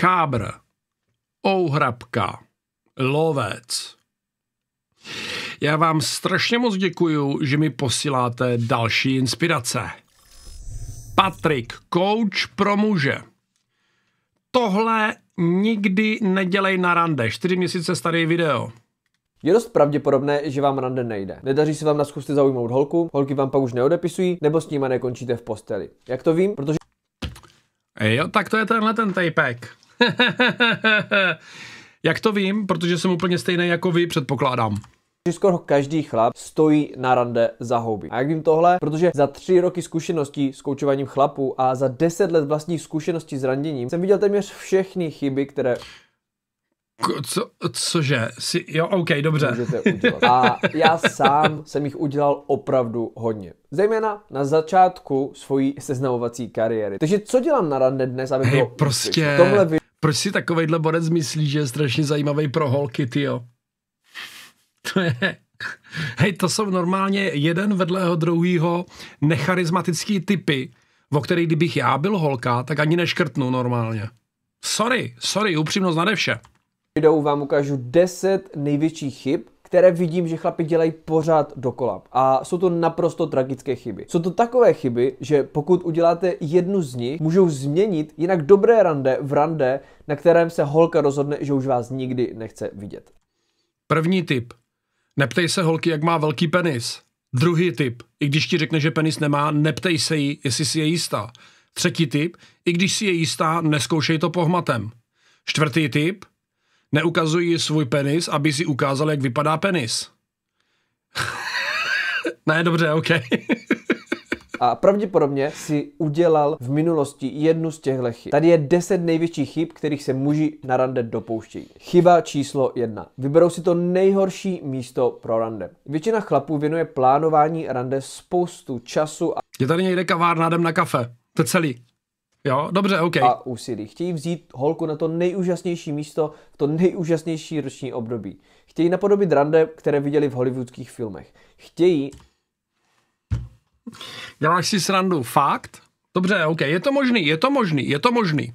chábr, ouhrabka, lovec. Já vám strašně moc děkuju, že mi posíláte další inspirace. Patrik, coach pro muže. Tohle nikdy nedělej na rande. 4 měsíce starý video. Je dost pravděpodobné, že vám rande nejde. Nedaří se vám na zkusce zaujmout holku, holky vám pak už neodepisují, nebo s nimi nekončíte v posteli. Jak to vím? Protože... Jo, tak to je tenhle ten tapek. Jak to vím? Protože jsem úplně stejný jako vy, předpokládám. Že skoro každý chlap stojí na rande za houby. A jak vím tohle? Protože za tři roky zkušeností s koučováním chlapů a za deset let vlastních zkušeností s randěním jsem viděl téměř všechny chyby, které co, cože? Si, jo, OK, dobře. Můžete udělat. A já sám jsem jich udělal opravdu hodně. Zejména na začátku svojí seznamovací kariéry. Takže co dělám na rande dnes, aby Hej, bylo prostě... Tohle vy... Proč si takovejhle borec myslí, že je strašně zajímavý pro holky, ty jo? To je... Hej, to jsou normálně jeden vedleho druhýho necharizmatický typy, o který kdybych já byl holka, tak ani neškrtnu normálně. Sorry, sorry, upřímnost nade vše. Videu vám ukážu 10 největších chyb, které vidím, že chlapi dělají pořád dokola. A jsou to naprosto tragické chyby. Jsou to takové chyby, že pokud uděláte jednu z nich, můžou změnit jinak dobré rande v rande, na kterém se holka rozhodne, že už vás nikdy nechce vidět. První tip. Neptej se holky, jak má velký penis. Druhý tip. I když ti řekne, že penis nemá, neptej se jí, jestli si je jistá. Třetí tip. I když si je jistá, neskoušej to pohmatem. Čtvrtý tip neukazují svůj penis, aby si ukázal, jak vypadá penis. ne, dobře, OK. A pravděpodobně si udělal v minulosti jednu z těchto chyb. Tady je 10 největších chyb, kterých se muži na rande dopouštějí. Chyba číslo 1. Vyberou si to nejhorší místo pro rande. Většina chlapů věnuje plánování rande spoustu času a... Je tady někde kavárna, jdem na kafe. To celý. Jo, dobře, OK. A úsilí. Chtějí vzít holku na to nejúžasnější místo, v to nejúžasnější roční období. Chtějí napodobit rande, které viděli v hollywoodských filmech. Chtějí... Děláš si srandu. Fakt? Dobře, OK. Je to možný, je to možný, je to možný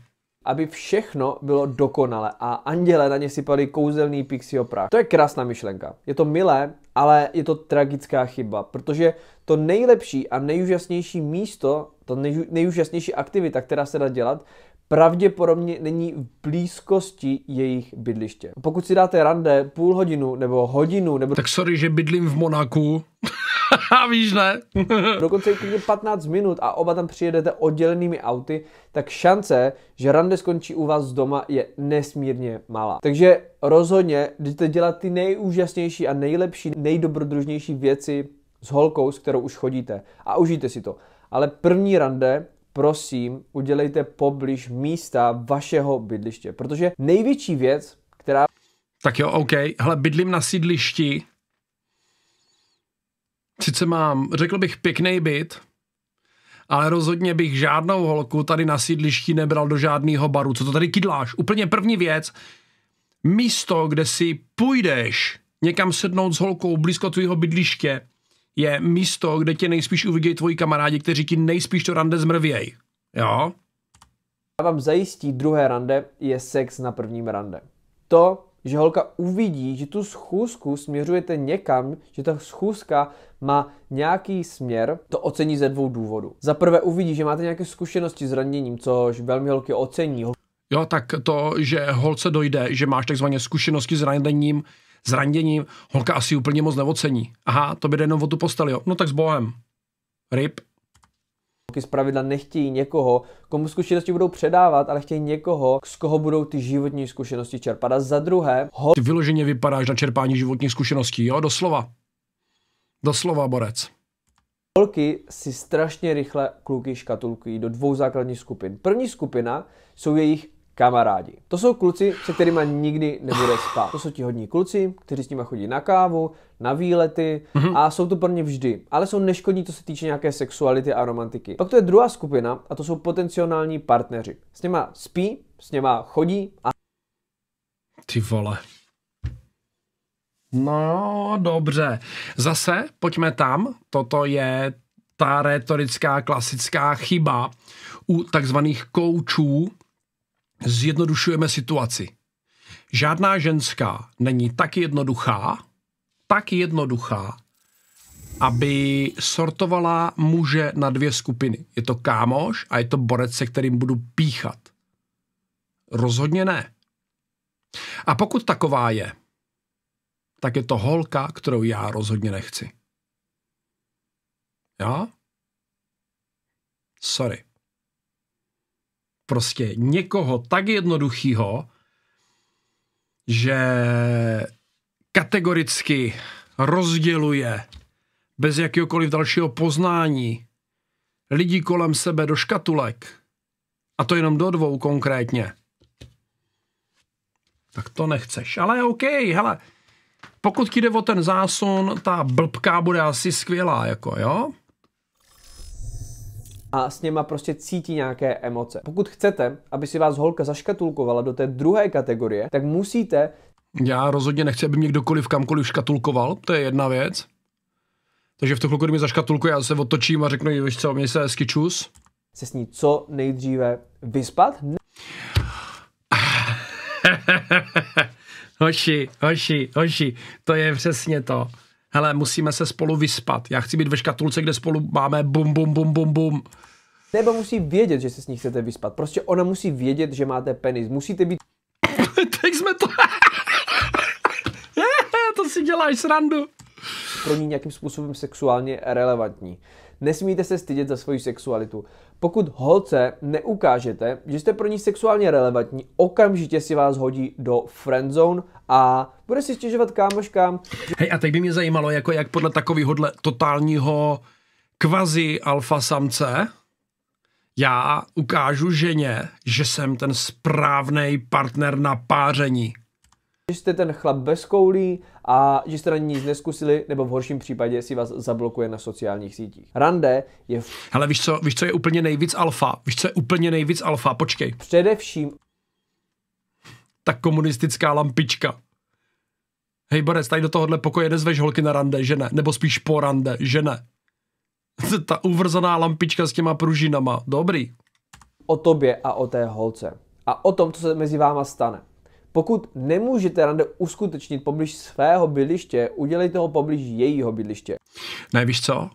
aby všechno bylo dokonale a anděle na ně sypali kouzelný pixie prach. To je krásná myšlenka. Je to milé, ale je to tragická chyba, protože to nejlepší a nejúžasnější místo to nej, nejúžasnější aktivita, která se dá dělat, pravděpodobně není v blízkosti jejich bydliště. Pokud si dáte rande půl hodinu nebo hodinu nebo... Tak sorry, že bydlím v Monaku. Víš, ne? dokonce i klidně 15 minut a oba tam přijedete oddělenými auty, tak šance, že rande skončí u vás doma je nesmírně malá. Takže rozhodně jdete dělat ty nejúžasnější a nejlepší, nejdobrodružnější věci s holkou, s kterou už chodíte a užijte si to ale první rande prosím udělejte poblíž místa vašeho bydliště, protože největší věc, která... Tak jo, OK, hele, bydlím na sídlišti, sice mám, řekl bych, pěkný byt, ale rozhodně bych žádnou holku tady na sídlišti nebral do žádného baru. Co to tady kydláš? Úplně první věc, místo, kde si půjdeš někam sednout s holkou blízko tvého bydliště, je místo, kde tě nejspíš uvidějí tvoji kamarádi, kteří ti nejspíš to rande zmrvějí. Jo? A vám zajistí druhé rande je sex na prvním rande. To, že holka uvidí, že tu schůzku směřujete někam, že ta schůzka má nějaký směr, to ocení ze dvou důvodů. Za prvé uvidí, že máte nějaké zkušenosti s raněním, což velmi holky ocení. Jo, tak to, že holce dojde, že máš takzvané zkušenosti s raněním, zraněním, holka asi úplně moc neocení. Aha, to by jde jenom o tu postel, jo. No tak s bohem. Rip. Holky pravidla nechtějí někoho, komu zkušenosti budou předávat, ale chtějí někoho, z koho budou ty životní zkušenosti čerpat. A za druhé... Hol... Ty vyloženě vypadáš na čerpání životních zkušeností, jo, doslova. Doslova, borec. Holky si strašně rychle kluky škatulkují do dvou základních skupin. První skupina jsou jejich kamarádi. To jsou kluci, se kterými nikdy nebude spát. To jsou ti hodní kluci, kteří s nimi chodí na kávu, na výlety mhm. a jsou tu pro ně vždy, ale jsou neškodní, co se týče nějaké sexuality a romantiky. Pak to je druhá skupina a to jsou potenciální partneři. S něma spí, s něma chodí a... Ty vole. No, dobře. Zase, pojďme tam. Toto je ta retorická klasická chyba u takzvaných koučů, zjednodušujeme situaci. Žádná ženská není tak jednoduchá, tak jednoduchá, aby sortovala muže na dvě skupiny. Je to kámoš a je to borec, se kterým budu píchat. Rozhodně ne. A pokud taková je, tak je to holka, kterou já rozhodně nechci. Jo? Sorry prostě někoho tak jednoduchého, že kategoricky rozděluje bez jakéhokoliv dalšího poznání lidí kolem sebe do škatulek, a to jenom do dvou konkrétně, tak to nechceš. Ale OK, hele, pokud ti jde o ten zásun, ta blbká bude asi skvělá, jako jo? a s něma prostě cítí nějaké emoce. Pokud chcete, aby si vás holka zaškatulkovala do té druhé kategorie, tak musíte já rozhodně nechci, aby mě kdokoliv kamkoliv škatulkoval, to je jedna věc. Takže v tu chvilku, kdy mi zaškatulkuje, já se otočím a řeknu, víš co, mě se hezky čus. Se s ní co nejdříve vyspat? hoši, hoši, hoši, to je přesně to hele, musíme se spolu vyspat. Já chci být ve škatulce, kde spolu máme bum, bum, bum, bum, bum. Nebo musí vědět, že se s ní chcete vyspat. Prostě ona musí vědět, že máte penis. Musíte být... tak jsme to... to si děláš srandu. Pro ní nějakým způsobem sexuálně relevantní. Nesmíte se stydět za svoji sexualitu. Pokud holce neukážete, že jste pro ní sexuálně relevantní, okamžitě si vás hodí do friendzone a bude si stěžovat kámoškám. Hej, a teď by mě zajímalo, jako jak podle takového totálního kvazi alfa samce já ukážu ženě, že jsem ten správný partner na páření že jste ten chlap bez koulí a že jste na ní nic neskusili, nebo v horším případě si vás zablokuje na sociálních sítích. Rande je... V... Hele, víš co, víš, co je úplně nejvíc alfa? Víš, co je úplně nejvíc alfa? Počkej. Především... Ta komunistická lampička. Hej, Borec, tady do tohohle pokoje nezveš holky na rande, že ne? Nebo spíš po rande, že ne? Ta uvrzaná lampička s těma pružinama. Dobrý. O tobě a o té holce. A o tom, co se mezi váma stane. Pokud nemůžete rande uskutečnit poblíž svého bydliště, udělejte ho poblíž jejího bydliště. Ne, víš co?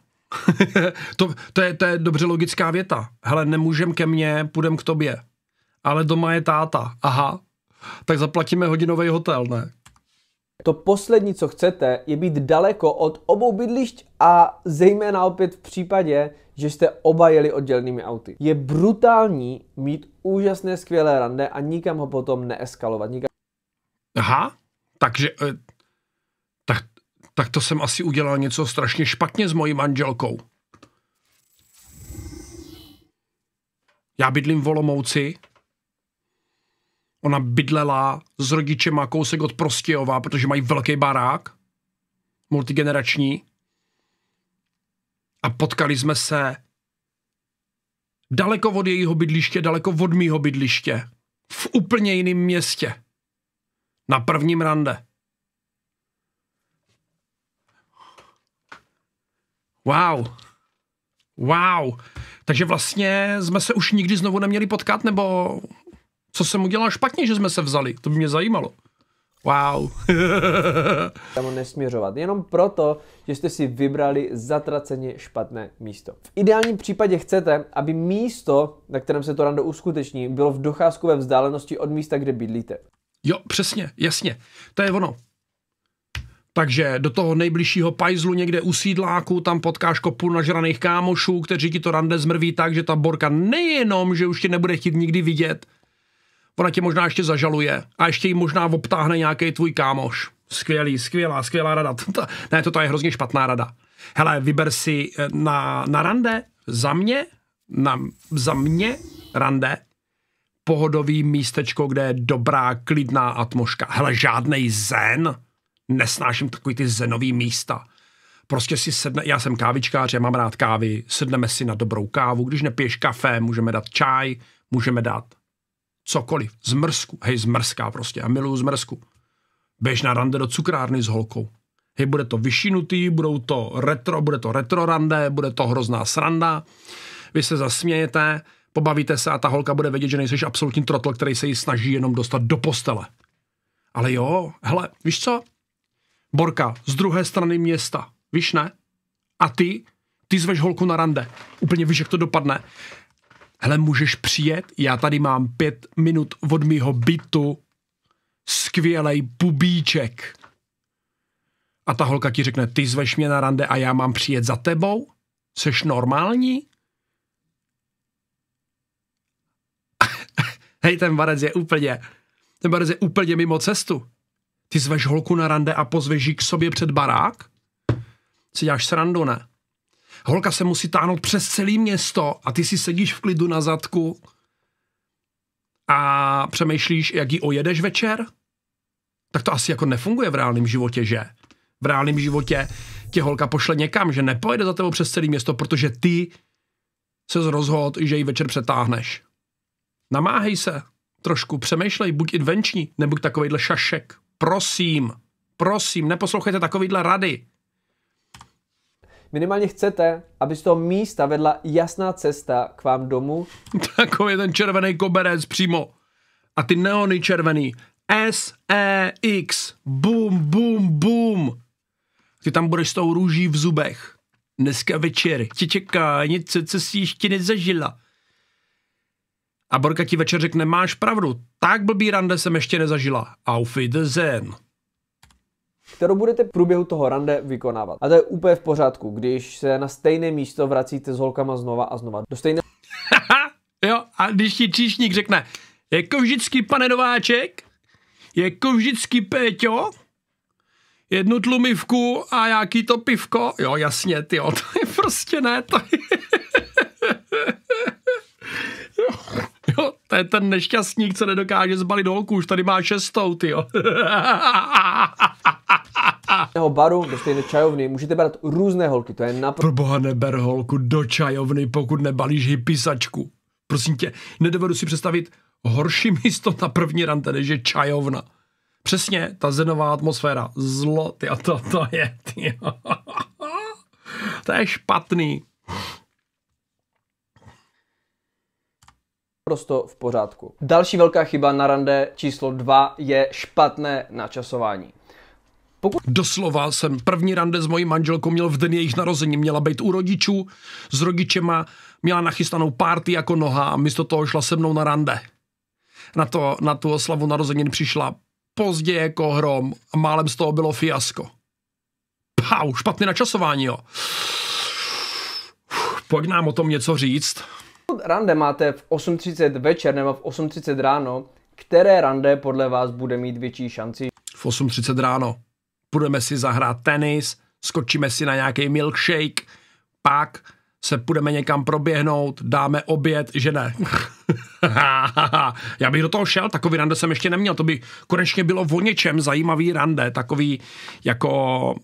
to, to, je, to je dobře logická věta. Hele, nemůžem ke mně, půjdem k tobě. Ale doma je táta. Aha. Tak zaplatíme hodinový hotel, ne? To poslední, co chcete, je být daleko od obou bydlišť a zejména opět v případě, že jste oba jeli oddělenými auty. Je brutální mít úžasné, skvělé rande a nikam ho potom neeskalovat. Nikam Aha, takže eh, tak, tak to jsem asi udělal něco strašně špatně s mojí manželkou. Já bydlím v Olomouci, ona bydlela s rodičema kousek od Prostějova, protože mají velký barák, multigenerační. A potkali jsme se daleko od jejího bydliště, daleko od mýho bydliště, v úplně jiném městě. Na prvním rande. Wow. Wow. Takže vlastně jsme se už nikdy znovu neměli potkat, nebo co jsem udělal špatně, že jsme se vzali? To by mě zajímalo. Wow. Tam nesměřovat. Jenom proto, že jste si vybrali zatraceně špatné místo. V ideálním případě chcete, aby místo, na kterém se to rando uskuteční, bylo v docházkové vzdálenosti od místa, kde bydlíte. Jo, přesně, jasně. To je ono. Takže do toho nejbližšího pajzlu někde u sídláku, tam potkáš kopu nažraných kámošů, kteří ti to rande zmrví tak, že ta borka nejenom, že už tě nebude chtít nikdy vidět, ona tě možná ještě zažaluje a ještě ji možná obtáhne nějaký tvůj kámoš. Skvělý, skvělá, skvělá rada. ne, to je hrozně špatná rada. Hele, vyber si eh, na, na rande za mě, na, za mě rande pohodový místečko, kde je dobrá, klidná atmoška. Hele, žádný zen, nesnáším takový ty zenový místa. Prostě si sedne, já jsem kávičkář, já mám rád kávy, sedneme si na dobrou kávu, když nepiješ kafe, můžeme dát čaj, můžeme dát cokoliv, zmrzku, hej, zmrzká prostě, já miluju zmrzku. Běž na rande do cukrárny s holkou. Hej, bude to vyšinutý, budou to retro, bude to retro rande, bude to hrozná sranda, vy se zasmějete, pobavíte se a ta holka bude vědět, že nejseš absolutní trotl, který se jí snaží jenom dostat do postele. Ale jo, hele, víš co? Borka, z druhé strany města, víš ne? A ty, ty zveš holku na rande. Úplně víš, jak to dopadne. Hele, můžeš přijet, já tady mám pět minut od mýho bytu, skvělej pubíček. A ta holka ti řekne, ty zveš mě na rande a já mám přijet za tebou? Seš normální? Hej, ten barec je úplně, ten barec je úplně mimo cestu. Ty zveš holku na rande a pozveš ji k sobě před barák? Si děláš srandu, ne? Holka se musí táhnout přes celé město a ty si sedíš v klidu na zadku a přemýšlíš, jak ji ojedeš večer? Tak to asi jako nefunguje v reálném životě, že? V reálném životě tě holka pošle někam, že nepojede za tebou přes celé město, protože ty se rozhod, že ji večer přetáhneš. Namáhej se trošku, přemýšlej, buď invenční, nebuď takovýhle šašek. Prosím, prosím, neposlouchejte takovýhle rady. Minimálně chcete, aby z toho místa vedla jasná cesta k vám domů. Takový ten červený koberec přímo. A ty neony červený. S, E, X. Bum, bum, bum. Ty tam budeš s tou růží v zubech. Dneska večer ti čeká něco, co si ještě nezažila a Borka ti večer řekne, máš pravdu, tak blbý rande jsem ještě nezažila. Auf Wiedersehen kterou budete v průběhu toho rande vykonávat. A to je úplně v pořádku, když se na stejné místo vracíte s holkama znova a znova. Do stejné... jo, a když ti číšník řekne, jako vždycky pane Nováček, jako vždycky Péťo, jednu tlumivku a jaký to pivko, jo jasně, ty to je prostě ne, to je To je ten nešťastník, co nedokáže zbalit holku, už tady má šestou, ty Jeho baru do stejné čajovny můžete brát různé holky, to je naprosto... Pro boha neber holku do čajovny, pokud nebalíš hypisačku. Prosím tě, nedovedu si představit horší místo na první rande, než je čajovna. Přesně, ta zenová atmosféra, zlo, ty a to, to je, ty. to je špatný. naprosto v pořádku. Další velká chyba na rande číslo 2 je špatné načasování. Pokud... Doslova jsem první rande s mojí manželkou měl v den jejich narození. Měla být u rodičů, s rodičema, měla nachystanou párty jako noha a místo toho šla se mnou na rande. Na, to, na tu oslavu narozenin přišla pozdě jako hrom a málem z toho bylo fiasko. Pau, špatné načasování, jo. Pojď nám o tom něco říct. Rande máte v 8.30 večer nebo v 8.30 ráno, které rande podle vás bude mít větší šanci? V 8.30 ráno. Budeme si zahrát tenis, skočíme si na nějaký milkshake, pak se půjdeme někam proběhnout, dáme oběd, že ne. Já bych do toho šel, takový rande jsem ještě neměl, to by konečně bylo o něčem zajímavý rande, takový jako...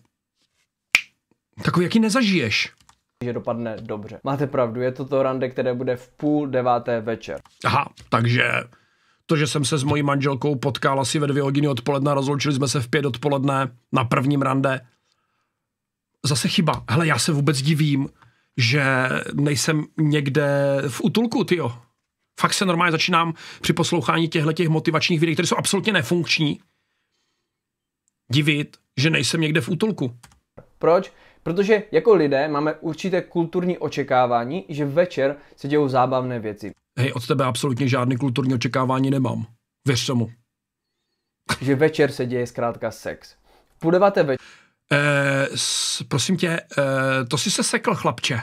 Takový, jaký nezažiješ že dopadne dobře. Máte pravdu, je to to rande, které bude v půl deváté večer. Aha, takže to, že jsem se s mojí manželkou potkal asi ve dvě hodiny odpoledne, rozloučili jsme se v pět odpoledne na prvním rande. Zase chyba. Hele, já se vůbec divím, že nejsem někde v útulku, ty jo. Fakt se normálně začínám při poslouchání těchto těch motivačních videí, které jsou absolutně nefunkční, divit, že nejsem někde v útulku. Proč? Protože jako lidé máme určité kulturní očekávání, že večer se dějou zábavné věci. Hej, od tebe absolutně žádné kulturní očekávání nemám. Věř tomu. Že večer se děje zkrátka sex. Půl večer... E, prosím tě, e, to jsi se sekl, chlapče.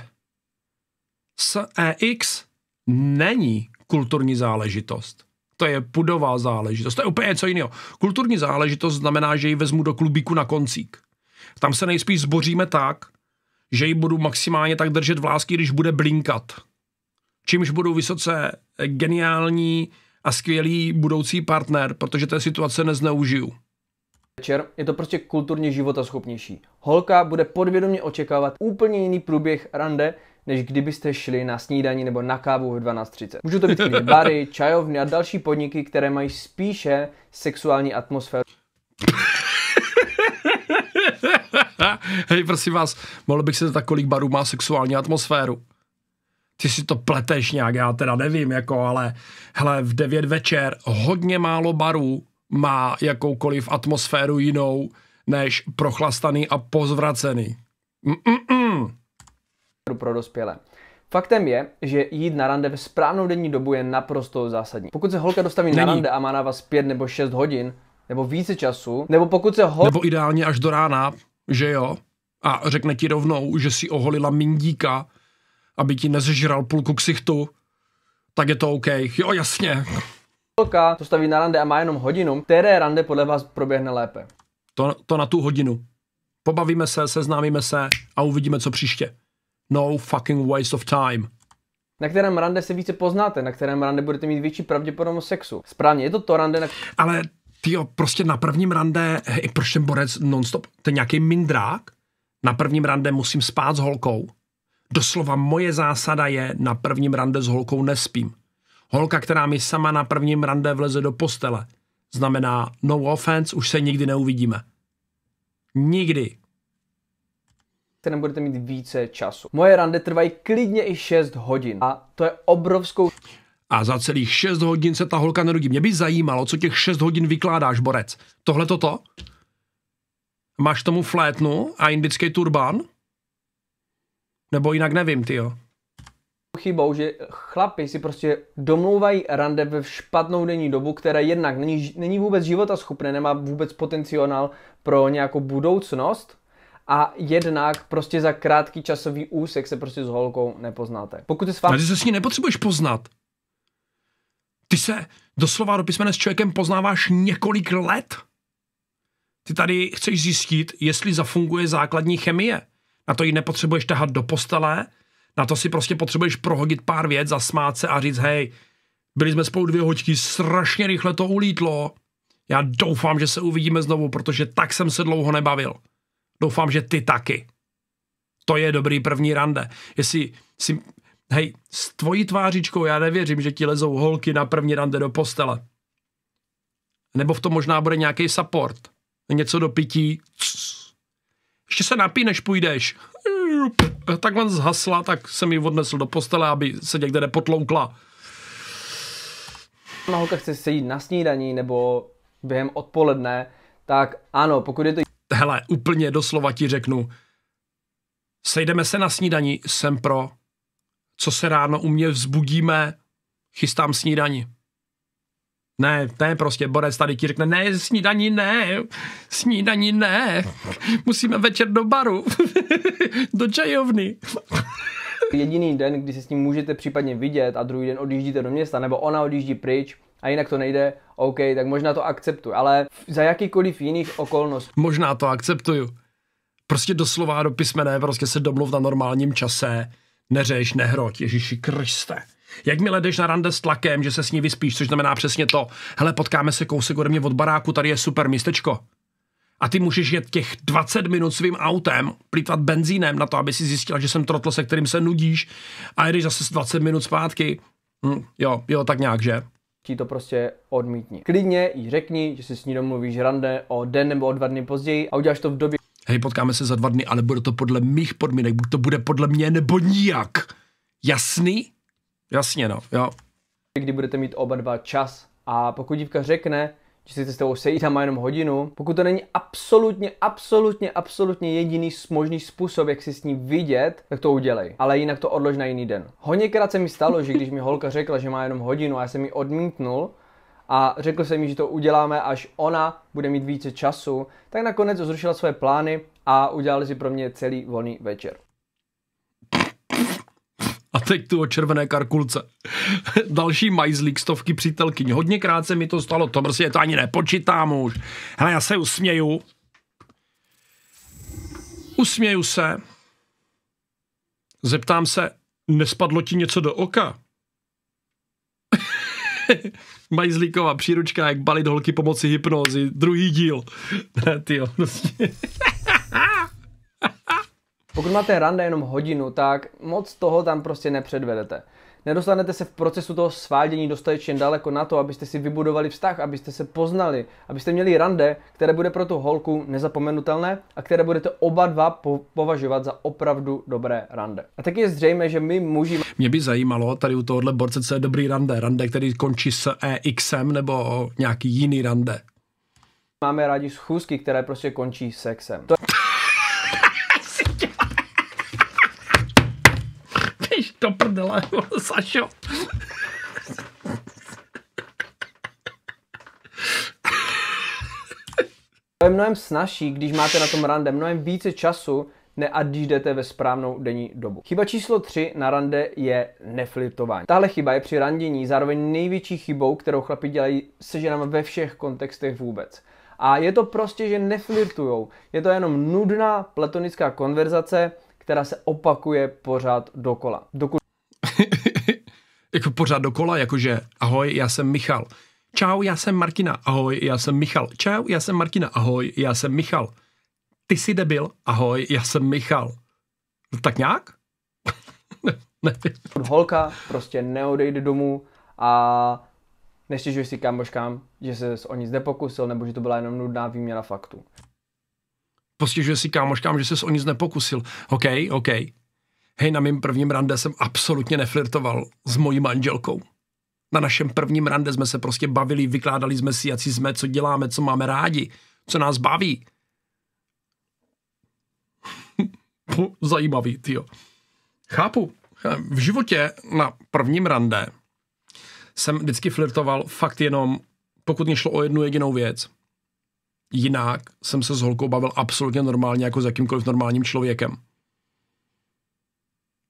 EX není kulturní záležitost. To je pudová záležitost. To je úplně něco jiného. Kulturní záležitost znamená, že ji vezmu do klubíku na koncík. Tam se nejspíš zboříme tak, že ji budu maximálně tak držet v lásky, když bude blinkat. Čímž budu vysoce geniální a skvělý budoucí partner, protože té situace nezneužiju. Večer je to prostě kulturně života schopnější. Holka bude podvědomě očekávat úplně jiný průběh rande, než kdybyste šli na snídaní nebo na kávu v 12.30. Můžou to být klidně bary, čajovny a další podniky, které mají spíše sexuální atmosféru. Hej, prosím vás, mohl bych se tak, kolik barů má sexuální atmosféru? Ty si to pleteš nějak, já teda nevím, jako, ale hele, v 9 večer hodně málo barů má jakoukoliv atmosféru jinou než prochlastaný a pozvracený. Mm-mm. Pro dospělé. Faktem je, že jít na rande ve správnou denní dobu je naprosto zásadní. Pokud se holka dostaví Není. na rande a má na vás 5 nebo 6 hodin, nebo více času, nebo pokud se holka... Nebo ideálně až do rána, že jo, a řekne ti rovnou, že si oholila mindíka, aby ti nezežral půlku ksichtu, tak je to OK. Jo, jasně. Holka to staví na rande a má jenom hodinu. Které rande podle vás proběhne lépe? To, to na tu hodinu. Pobavíme se, seznámíme se a uvidíme, co příště. No fucking waste of time. Na kterém rande se více poznáte, na kterém rande budete mít větší pravděpodobnost sexu. Správně, je to to rande, na... Ale ty jo prostě na prvním rande, hej, proč ten borec nonstop, je nějaký mindrák, na prvním rande musím spát s holkou. Doslova moje zásada je, na prvním rande s holkou nespím. Holka, která mi sama na prvním rande vleze do postele, znamená no offense, už se nikdy neuvidíme. Nikdy. Které budete mít více času. Moje rande trvají klidně i 6 hodin a to je obrovskou a za celých 6 hodin se ta holka nerodí. Mě by zajímalo, co těch 6 hodin vykládáš, Borec. Tohle toto? Máš tomu flétnu a indický turban? Nebo jinak nevím, ty jo. Chybou, že chlapi si prostě domlouvají rande ve špatnou denní dobu, která jednak není, není vůbec života schopné, nemá vůbec potenciál pro nějakou budoucnost, a jednak prostě za krátký časový úsek se prostě s holkou nepoznáte. Pokud se s vám... Ale se s ní nepotřebuješ poznat. Ty se doslova do písmene s člověkem poznáváš několik let. Ty tady chceš zjistit, jestli zafunguje základní chemie. Na to ji nepotřebuješ tahat do postele, na to si prostě potřebuješ prohodit pár věc, zasmát se a říct, hej, byli jsme spolu dvě hoďky, strašně rychle to ulítlo. Já doufám, že se uvidíme znovu, protože tak jsem se dlouho nebavil. Doufám, že ty taky. To je dobrý první rande. Jestli si hej, s tvojí tvářičkou já nevěřím, že ti lezou holky na první rande do postele. Nebo v tom možná bude nějaký support. Něco do pití. Css. Ještě se napí, než půjdeš. Takhle zhasla, tak jsem ji odnesl do postele, aby se někde nepotloukla. Na holka chce sejít na snídaní nebo během odpoledne, tak ano, pokud je to... Hele, úplně doslova ti řeknu. Sejdeme se na snídaní, jsem pro co se ráno u mě vzbudíme, chystám snídaní. Ne, ne, prostě Borec tady ti řekne, ne, snídaní ne, snídaní ne, musíme večer do baru, do čajovny. Jediný den, kdy se s ním můžete případně vidět a druhý den odjíždíte do města, nebo ona odjíždí pryč, a jinak to nejde, OK, tak možná to akceptuju, ale za jakýkoliv jiných okolnost. Možná to akceptuju. Prostě doslova do písmene, prostě se domluv na normálním čase, Neřeš, nehroť, Ježíši Kriste. Jakmile jdeš na rande s tlakem, že se s ní vyspíš, což znamená přesně to, hele, potkáme se kousek ode mě od baráku, tady je super místečko. A ty můžeš jet těch 20 minut svým autem, plýtvat benzínem na to, aby si zjistila, že jsem trotl, se kterým se nudíš a jedeš zase 20 minut zpátky. Hm, jo, jo, tak nějak, že? ti to prostě odmítni. Klidně jí řekni, že si s ní domluvíš rande o den nebo o dva dny později a uděláš to v době, hej, potkáme se za dva dny, ale bude to podle mých podmínek, buď to bude podle mě nebo nijak. Jasný? Jasně, no, jo. Kdy budete mít oba dva čas a pokud dívka řekne, že si s tebou sejít a má jenom hodinu, pokud to není absolutně, absolutně, absolutně jediný možný způsob, jak si s ní vidět, tak to udělej. Ale jinak to odlož na jiný den. Honěkrát se mi stalo, že když mi holka řekla, že má jenom hodinu a já jsem mi odmítnul, a řekl jsem jí, že to uděláme, až ona bude mít více času, tak nakonec zrušila své plány a udělali si pro mě celý volný večer. A teď tu o červené karkulce. Další majzlík stovky přítelkyň. Hodněkrát se mi to stalo, to prostě to ani nepočítám už. Hele, já se usměju. Usměju se. Zeptám se, nespadlo ti něco do oka? Majzlíková příručka, jak balit holky pomocí hypnózy, druhý díl. Ty jo, prostě. Pokud máte rande jenom hodinu, tak moc toho tam prostě nepředvedete. Nedostanete se v procesu toho svádění dostatečně daleko na to, abyste si vybudovali vztah, abyste se poznali, abyste měli rande, které bude pro tu holku nezapomenutelné a které budete oba dva považovat za opravdu dobré rande. A tak je zřejmé, že my muži... Mě by zajímalo tady u tohohle borce, co je dobrý rande. Rande, který končí s EXem nebo nějaký jiný rande. Máme rádi schůzky, které prostě končí sexem. To... do prdele, Sašo. To je mnohem snažší, když máte na tom rande mnohem více času, ne a když jdete ve správnou denní dobu. Chyba číslo 3 na rande je neflirtování. Tahle chyba je při randění zároveň největší chybou, kterou chlapi dělají se ženama ve všech kontextech vůbec. A je to prostě, že neflirtujou. Je to jenom nudná platonická konverzace, která se opakuje pořád dokola. Dokud... jako pořád dokola, jakože ahoj, já jsem Michal. Čau, já jsem Martina. Ahoj, já jsem Michal. Čau, já jsem Martina. Ahoj, já jsem Michal. Ty jsi debil. Ahoj, já jsem Michal. No tak nějak? ne, ne. Holka prostě neodejde domů a nestěžuje si kamoškám, že se o nic nepokusil, nebo že to byla jenom nudná výměna faktů postěžuje si kámoškám, že se o nic nepokusil. OK, OK. Hej, na mém prvním rande jsem absolutně neflirtoval s mojí manželkou. Na našem prvním rande jsme se prostě bavili, vykládali jsme si, jaký jsme, co děláme, co máme rádi, co nás baví. Zajímavý, jo. Chápu. V životě na prvním rande jsem vždycky flirtoval fakt jenom, pokud mě šlo o jednu jedinou věc – jinak jsem se s holkou bavil absolutně normálně, jako s jakýmkoliv normálním člověkem.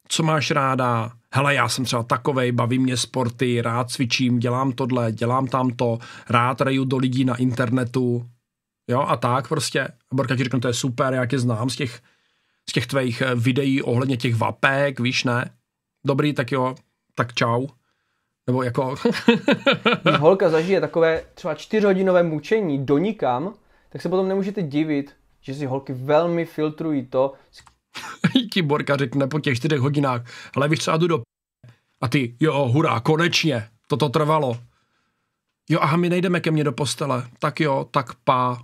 Co máš ráda? Hele, já jsem třeba takovej, baví mě sporty, rád cvičím, dělám tohle, dělám tamto, rád reju do lidí na internetu, jo, a tak prostě. A Borka ti řekne, to je super, já tě znám z těch, z těch tvých eh, videí ohledně těch vapek, víš, ne? Dobrý, tak jo, tak čau. Nebo jako... Když holka zažije takové třeba čtyřhodinové mučení do nikam, tak se potom nemůžete divit, že si holky velmi filtrují to. Ti Borka řekne po těch čtyřech hodinách, ale víš třeba jdu do a ty, jo, hurá, konečně, toto trvalo. Jo, aha, my nejdeme ke mně do postele. Tak jo, tak pá.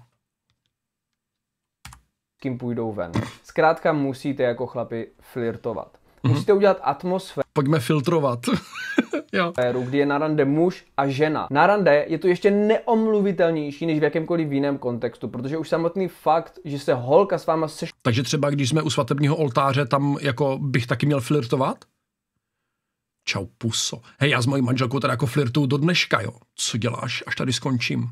kým půjdou ven. Zkrátka musíte jako chlapi flirtovat. Mhm. Musíte udělat atmosféru. Pojďme filtrovat. jo. kdy je na rande muž a žena. Na rande je to ještě neomluvitelnější než v jakémkoliv jiném kontextu, protože už samotný fakt, že se holka s váma seš... Takže třeba když jsme u svatebního oltáře, tam jako bych taky měl flirtovat? Čau puso. Hej, já s mojí manželkou teda jako flirtuju do dneška, jo. Co děláš, až tady skončím?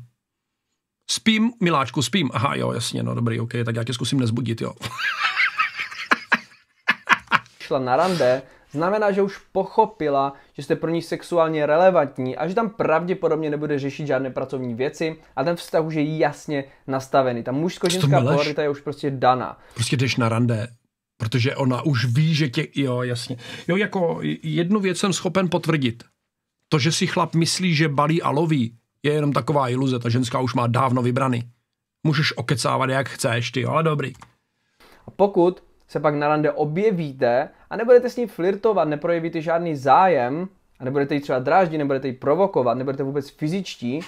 Spím, miláčku, spím. Aha, jo, jasně, no dobrý, ok, tak já tě zkusím nezbudit, jo. šla na rande, znamená, že už pochopila, že jste pro ní sexuálně relevantní a že tam pravděpodobně nebude řešit žádné pracovní věci a ten vztah už je jasně nastavený. Ta mužsko-ženská polarita je už prostě daná. Prostě jdeš na rande, protože ona už ví, že tě... Jo, jasně. Jo, jako jednu věc jsem schopen potvrdit. To, že si chlap myslí, že balí a loví, je jenom taková iluze. Ta ženská už má dávno vybrany. Můžeš okecávat, jak chceš, ty, ale dobrý. A pokud se pak na rande objevíte a nebudete s ní flirtovat, neprojevíte žádný zájem a nebudete jí třeba dráždit, nebudete jí provokovat, nebudete vůbec fyzičtí.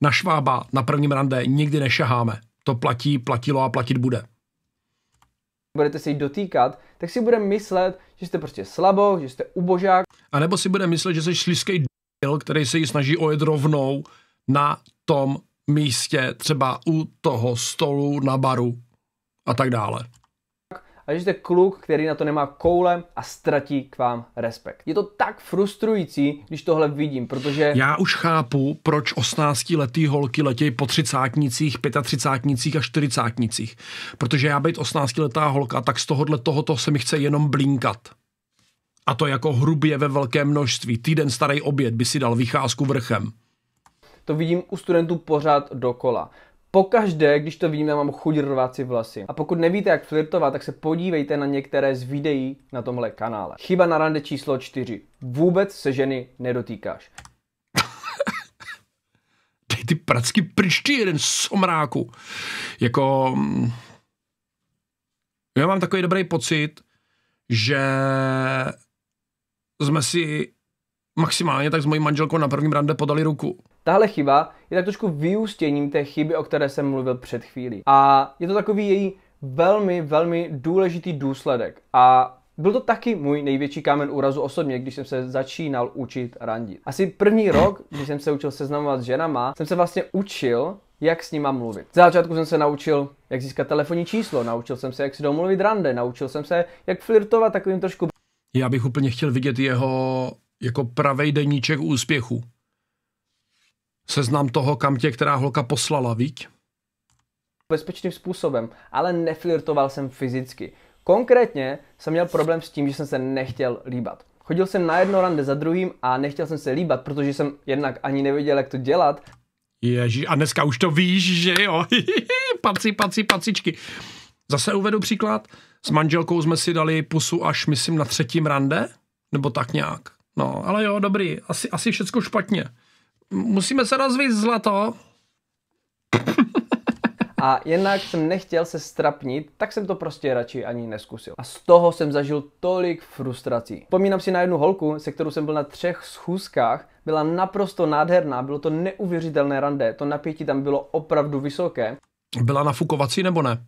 Na švába na prvním rande nikdy nešaháme. To platí, platilo a platit bude. Budete se jí dotýkat, tak si bude myslet, že jste prostě slabo, že jste ubožák. A nebo si bude myslet, že jsi slizkej d***l, který se jí snaží ojet rovnou na tom místě, třeba u toho stolu na baru a tak dále a že jste kluk, který na to nemá koule a ztratí k vám respekt. Je to tak frustrující, když tohle vidím, protože... Já už chápu, proč 18-letý holky letějí po třicátnicích, pětatřicátnicích a čtyřicátnicích. Protože já být 18-letá holka, tak z tohohle tohoto se mi chce jenom blínkat. A to jako hrubě ve velkém množství. Týden starý oběd by si dal vycházku vrchem. To vidím u studentů pořád dokola. Pokaždé, když to já mám chuť rvát si vlasy. A pokud nevíte, jak flirtovat, tak se podívejte na některé z videí na tomhle kanále. Chyba na rande číslo 4. Vůbec se ženy nedotýkáš. Dej ty pracky pryč, ty jeden somráku. Jako... Mm, já mám takový dobrý pocit, že jsme si maximálně tak s mojí manželkou na prvním rande podali ruku. Tahle chyba je tak trošku vyústěním té chyby, o které jsem mluvil před chvílí. A je to takový její velmi, velmi důležitý důsledek. A byl to taky můj největší kámen úrazu osobně, když jsem se začínal učit randit. Asi první rok, když jsem se učil seznamovat s ženama, jsem se vlastně učil, jak s nima mluvit. Z začátku jsem se naučil, jak získat telefonní číslo, naučil jsem se, jak si domluvit rande, naučil jsem se, jak flirtovat takovým trošku. Já bych úplně chtěl vidět jeho jako pravej deníček úspěchu seznam toho, kam tě která holka poslala, víť? Bezpečným způsobem, ale neflirtoval jsem fyzicky. Konkrétně jsem měl problém s tím, že jsem se nechtěl líbat. Chodil jsem na jedno rande za druhým a nechtěl jsem se líbat, protože jsem jednak ani nevěděl, jak to dělat. Ježíš, a dneska už to víš, že jo? paci, paci, pacičky. Zase uvedu příklad. S manželkou jsme si dali pusu až, myslím, na třetím rande, nebo tak nějak. No, ale jo, dobrý, asi, asi všecko špatně musíme se rozvíjet zlato. A jednak jsem nechtěl se strapnit, tak jsem to prostě radši ani neskusil. A z toho jsem zažil tolik frustrací. Vzpomínám si na jednu holku, se kterou jsem byl na třech schůzkách, byla naprosto nádherná, bylo to neuvěřitelné rande, to napětí tam bylo opravdu vysoké. Byla nafukovací nebo ne?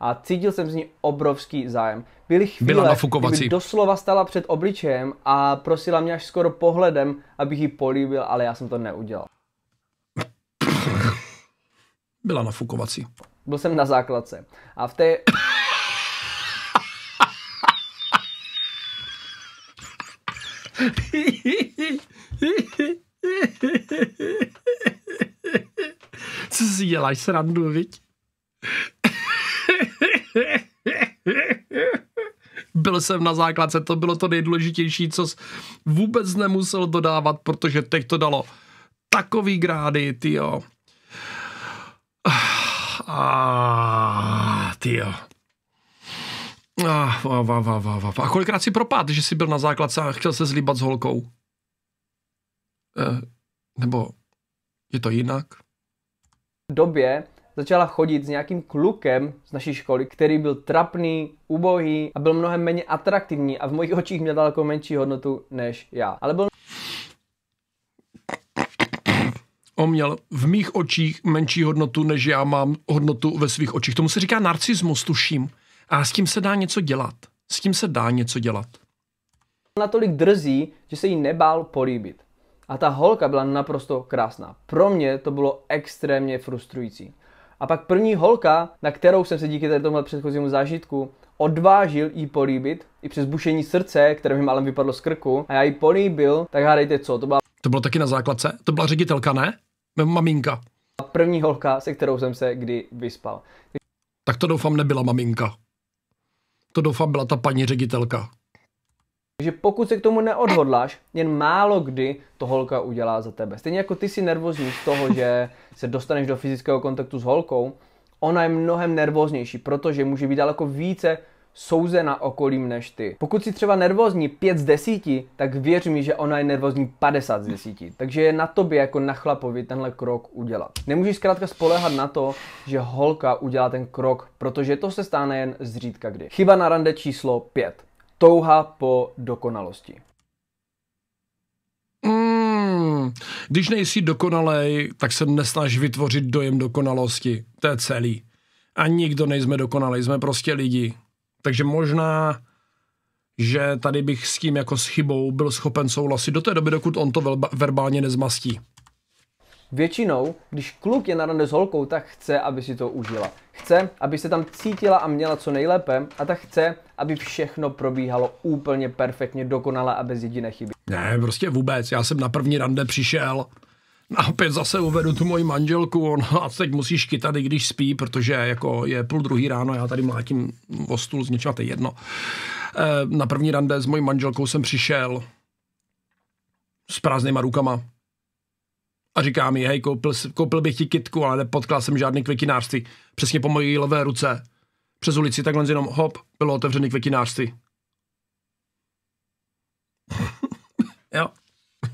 a cítil jsem z ní obrovský zájem. Byly chvíle, Byla Kdyby doslova stala před obličejem a prosila mě až skoro pohledem, abych ji políbil, ale já jsem to neudělal. Byla nafukovací. Byl jsem na základce a v té... Co si děláš srandu, viď? Byl jsem na základce, to bylo to nejdůležitější, co vůbec nemusel dodávat, protože teď to dalo takový grády, tyjo. Ah, a tyjo. Ah, a, a, kolikrát si propad, že jsi byl na základce a chtěl se zlíbat s holkou? Eh, nebo je to jinak? době začala chodit s nějakým klukem z naší školy, který byl trapný, ubohý a byl mnohem méně atraktivní a v mojich očích měl daleko menší hodnotu než já. Ale byl on měl v mých očích menší hodnotu, než já mám hodnotu ve svých očích. Tomu se říká narcismus, tuším. A s tím se dá něco dělat. S tím se dá něco dělat. Natolik drzí, že se jí nebál políbit. A ta holka byla naprosto krásná. Pro mě to bylo extrémně frustrující. A pak první holka, na kterou jsem se díky tomhle předchozímu zážitku odvážil jí políbit, i přes bušení srdce, které mi málem vypadlo z krku, a já jí políbil, tak hádejte co, to byla... To bylo taky na základce? To byla ředitelka, ne? Maminka. První holka, se kterou jsem se kdy vyspal. Tak to doufám nebyla maminka. To doufám byla ta paní ředitelka. Takže pokud se k tomu neodhodláš, jen málo kdy to holka udělá za tebe. Stejně jako ty si nervózní z toho, že se dostaneš do fyzického kontaktu s holkou, ona je mnohem nervóznější, protože může být daleko více souzena okolím než ty. Pokud si třeba nervózní 5 z 10, tak věř mi, že ona je nervózní 50 z 10. Takže je na tobě jako na chlapovi tenhle krok udělat. Nemůžeš zkrátka spolehat na to, že holka udělá ten krok, protože to se stane jen zřídka kdy. Chyba na rande číslo 5 touha po dokonalosti? Mm, když nejsi dokonalej, tak se nesnaž vytvořit dojem dokonalosti. To je celý. A nikdo nejsme dokonalí, jsme prostě lidi. Takže možná, že tady bych s tím jako s chybou byl schopen souhlasit do té doby, dokud on to verbálně nezmastí. Většinou, když kluk je na rande s holkou, tak chce, aby si to užila. Chce, aby se tam cítila a měla co nejlépe a tak chce, aby všechno probíhalo úplně perfektně, dokonale a bez jediné chyby. Ne, prostě vůbec. Já jsem na první rande přišel a opět zase uvedu tu moji manželku, on a teď musíš kytat, i když spí, protože jako je půl druhý ráno, já tady mlátím o stůl z něčeho, to jedno. Eh, na první rande s mojí manželkou jsem přišel s prázdnýma rukama, a říká mi, hej, koupil, koupil bych ti kitku, ale nepotkal jsem žádný květinářství. Přesně po mojí levé ruce. Přes ulici takhle jenom hop, bylo otevřený květinářství. jo.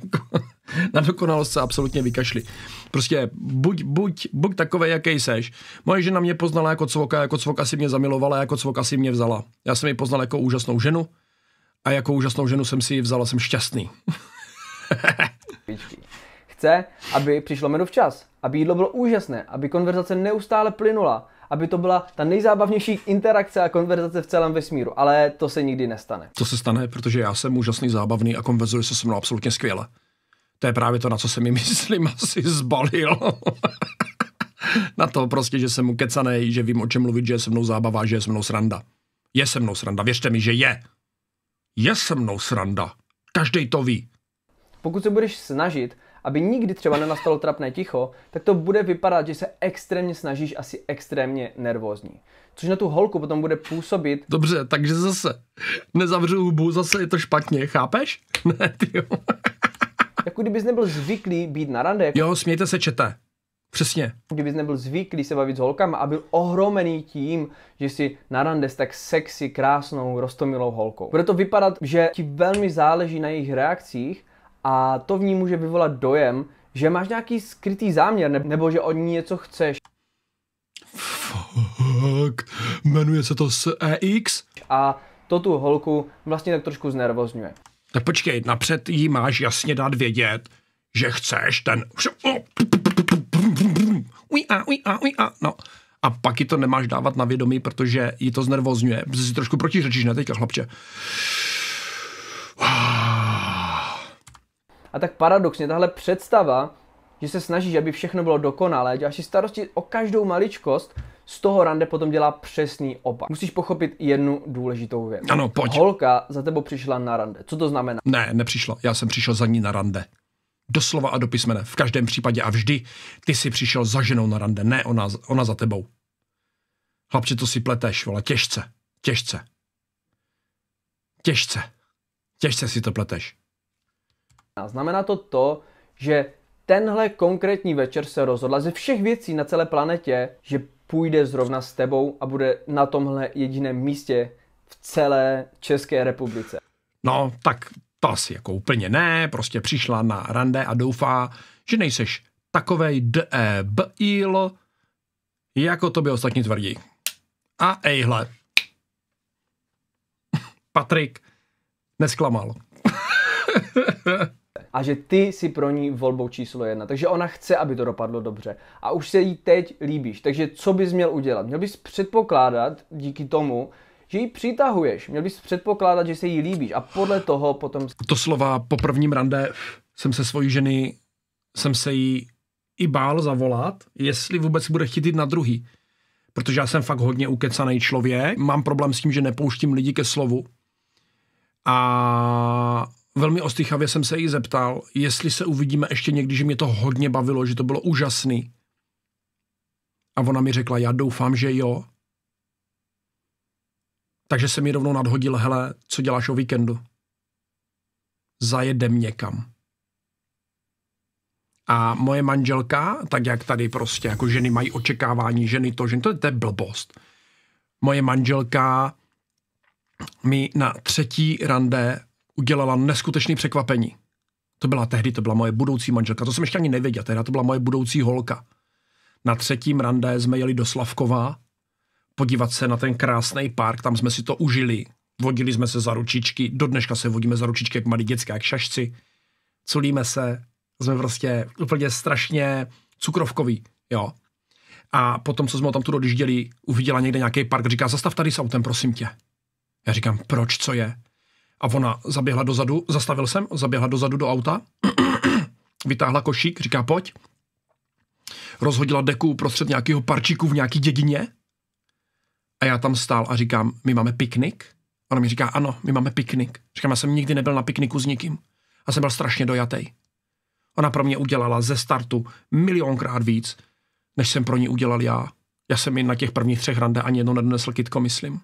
Na dokonalost se absolutně vykašli. Prostě buď, buď, buď takovej, jaký seš. Moje žena mě poznala jako cvoka, jako cvoka si mě zamilovala, jako cvoka si mě vzala. Já jsem ji poznal jako úžasnou ženu a jako úžasnou ženu jsem si ji vzala, jsem šťastný. chce, aby přišlo menu včas, aby jídlo bylo úžasné, aby konverzace neustále plynula, aby to byla ta nejzábavnější interakce a konverzace v celém vesmíru, ale to se nikdy nestane. To se stane, protože já jsem úžasný, zábavný a konverzuje se se mnou absolutně skvěle. To je právě to, na co se mi myslím asi zbalil. na to prostě, že jsem mu že vím o čem mluvit, že je se mnou zábava, že je se mnou sranda. Je se mnou sranda, věřte mi, že je. Je se mnou sranda. Každý to ví. Pokud se budeš snažit aby nikdy třeba nenastalo trapné ticho, tak to bude vypadat, že se extrémně snažíš asi extrémně nervózní. Což na tu holku potom bude působit. Dobře, takže zase nezavřu hubu, zase je to špatně, chápeš? Ne, ty Jako kdybys nebyl zvyklý být na rande. Jako... Jo, smějte se, čete. Přesně. Kdybys nebyl zvyklý se bavit s holkama a byl ohromený tím, že si na rande s tak sexy, krásnou, rostomilou holkou. Bude to vypadat, že ti velmi záleží na jejich reakcích a to v ní může vyvolat dojem, že máš nějaký skrytý záměr nebo že od ní něco chceš. Fuck, jmenuje se to s EX? A to tu holku vlastně tak trošku znervozňuje. Tak počkej, napřed jí máš jasně dát vědět, že chceš ten... Uj a, uj a, uj a, no. A pak ji to nemáš dávat na vědomí, protože ji to znervozňuje. Jsi trošku protiřečíš, ne teďka, chlapče. A tak paradoxně tahle představa, že se snažíš, aby všechno bylo dokonalé, děláš si starosti o každou maličkost, z toho rande potom dělá přesný opak. Musíš pochopit jednu důležitou věc. Ano, pojď. Holka za tebou přišla na rande. Co to znamená? Ne, nepřišla. Já jsem přišel za ní na rande. Doslova a do písmene. V každém případě a vždy ty si přišel za ženou na rande, ne ona, ona za tebou. Chlapče, to si pleteš, vole, těžce, těžce. Těžce. Těžce si to pleteš. A znamená to to, že tenhle konkrétní večer se rozhodla ze všech věcí na celé planetě, že půjde zrovna s tebou a bude na tomhle jediném místě v celé České republice. No, tak to asi jako úplně ne, prostě přišla na rande a doufá, že nejseš takovej debil, jako by ostatní tvrdí. A ejhle. Patrik nesklamal. a že ty si pro ní volbou číslo jedna. Takže ona chce, aby to dopadlo dobře a už se jí teď líbíš. Takže co bys měl udělat? Měl bys předpokládat díky tomu, že ji přitahuješ. Měl bys předpokládat, že se jí líbíš a podle toho potom... To slova po prvním rande jsem se svojí ženy, jsem se jí i bál zavolat, jestli vůbec bude chytit na druhý. Protože já jsem fakt hodně ukecaný člověk, mám problém s tím, že nepouštím lidi ke slovu. A velmi ostychavě jsem se jí zeptal, jestli se uvidíme ještě někdy, že mě to hodně bavilo, že to bylo úžasný. A ona mi řekla, já doufám, že jo. Takže se mi rovnou nadhodil, hele, co děláš o víkendu? Zajedem někam. A moje manželka, tak jak tady prostě, jako ženy mají očekávání, ženy to, ženy to, to je blbost. Moje manželka mi na třetí rande udělala neskutečné překvapení. To byla tehdy, to byla moje budoucí manželka, to jsem ještě ani nevěděl, tehdy to byla moje budoucí holka. Na třetím rande jsme jeli do Slavkova podívat se na ten krásný park, tam jsme si to užili. Vodili jsme se za ručičky, do dneška se vodíme za ručičky jak malí dětské, jak šašci. Culíme se, jsme prostě úplně strašně cukrovkový, jo. A potom, co jsme tam tu odjížděli, uviděla někde nějaký park, říká, zastav tady s autem, prosím tě. Já říkám, proč, co je? A ona zaběhla dozadu, zastavil jsem, zaběhla dozadu do auta, vytáhla košík, říká pojď. Rozhodila deku prostřed nějakého parčíku v nějaký dědině. A já tam stál a říkám, my máme piknik? Ona mi říká, ano, my máme piknik. Říkám, já jsem nikdy nebyl na pikniku s nikým. A jsem byl strašně dojatý. Ona pro mě udělala ze startu milionkrát víc, než jsem pro ní udělal já. Já jsem ji na těch prvních třech rande ani jedno nedonesl kitko, myslím.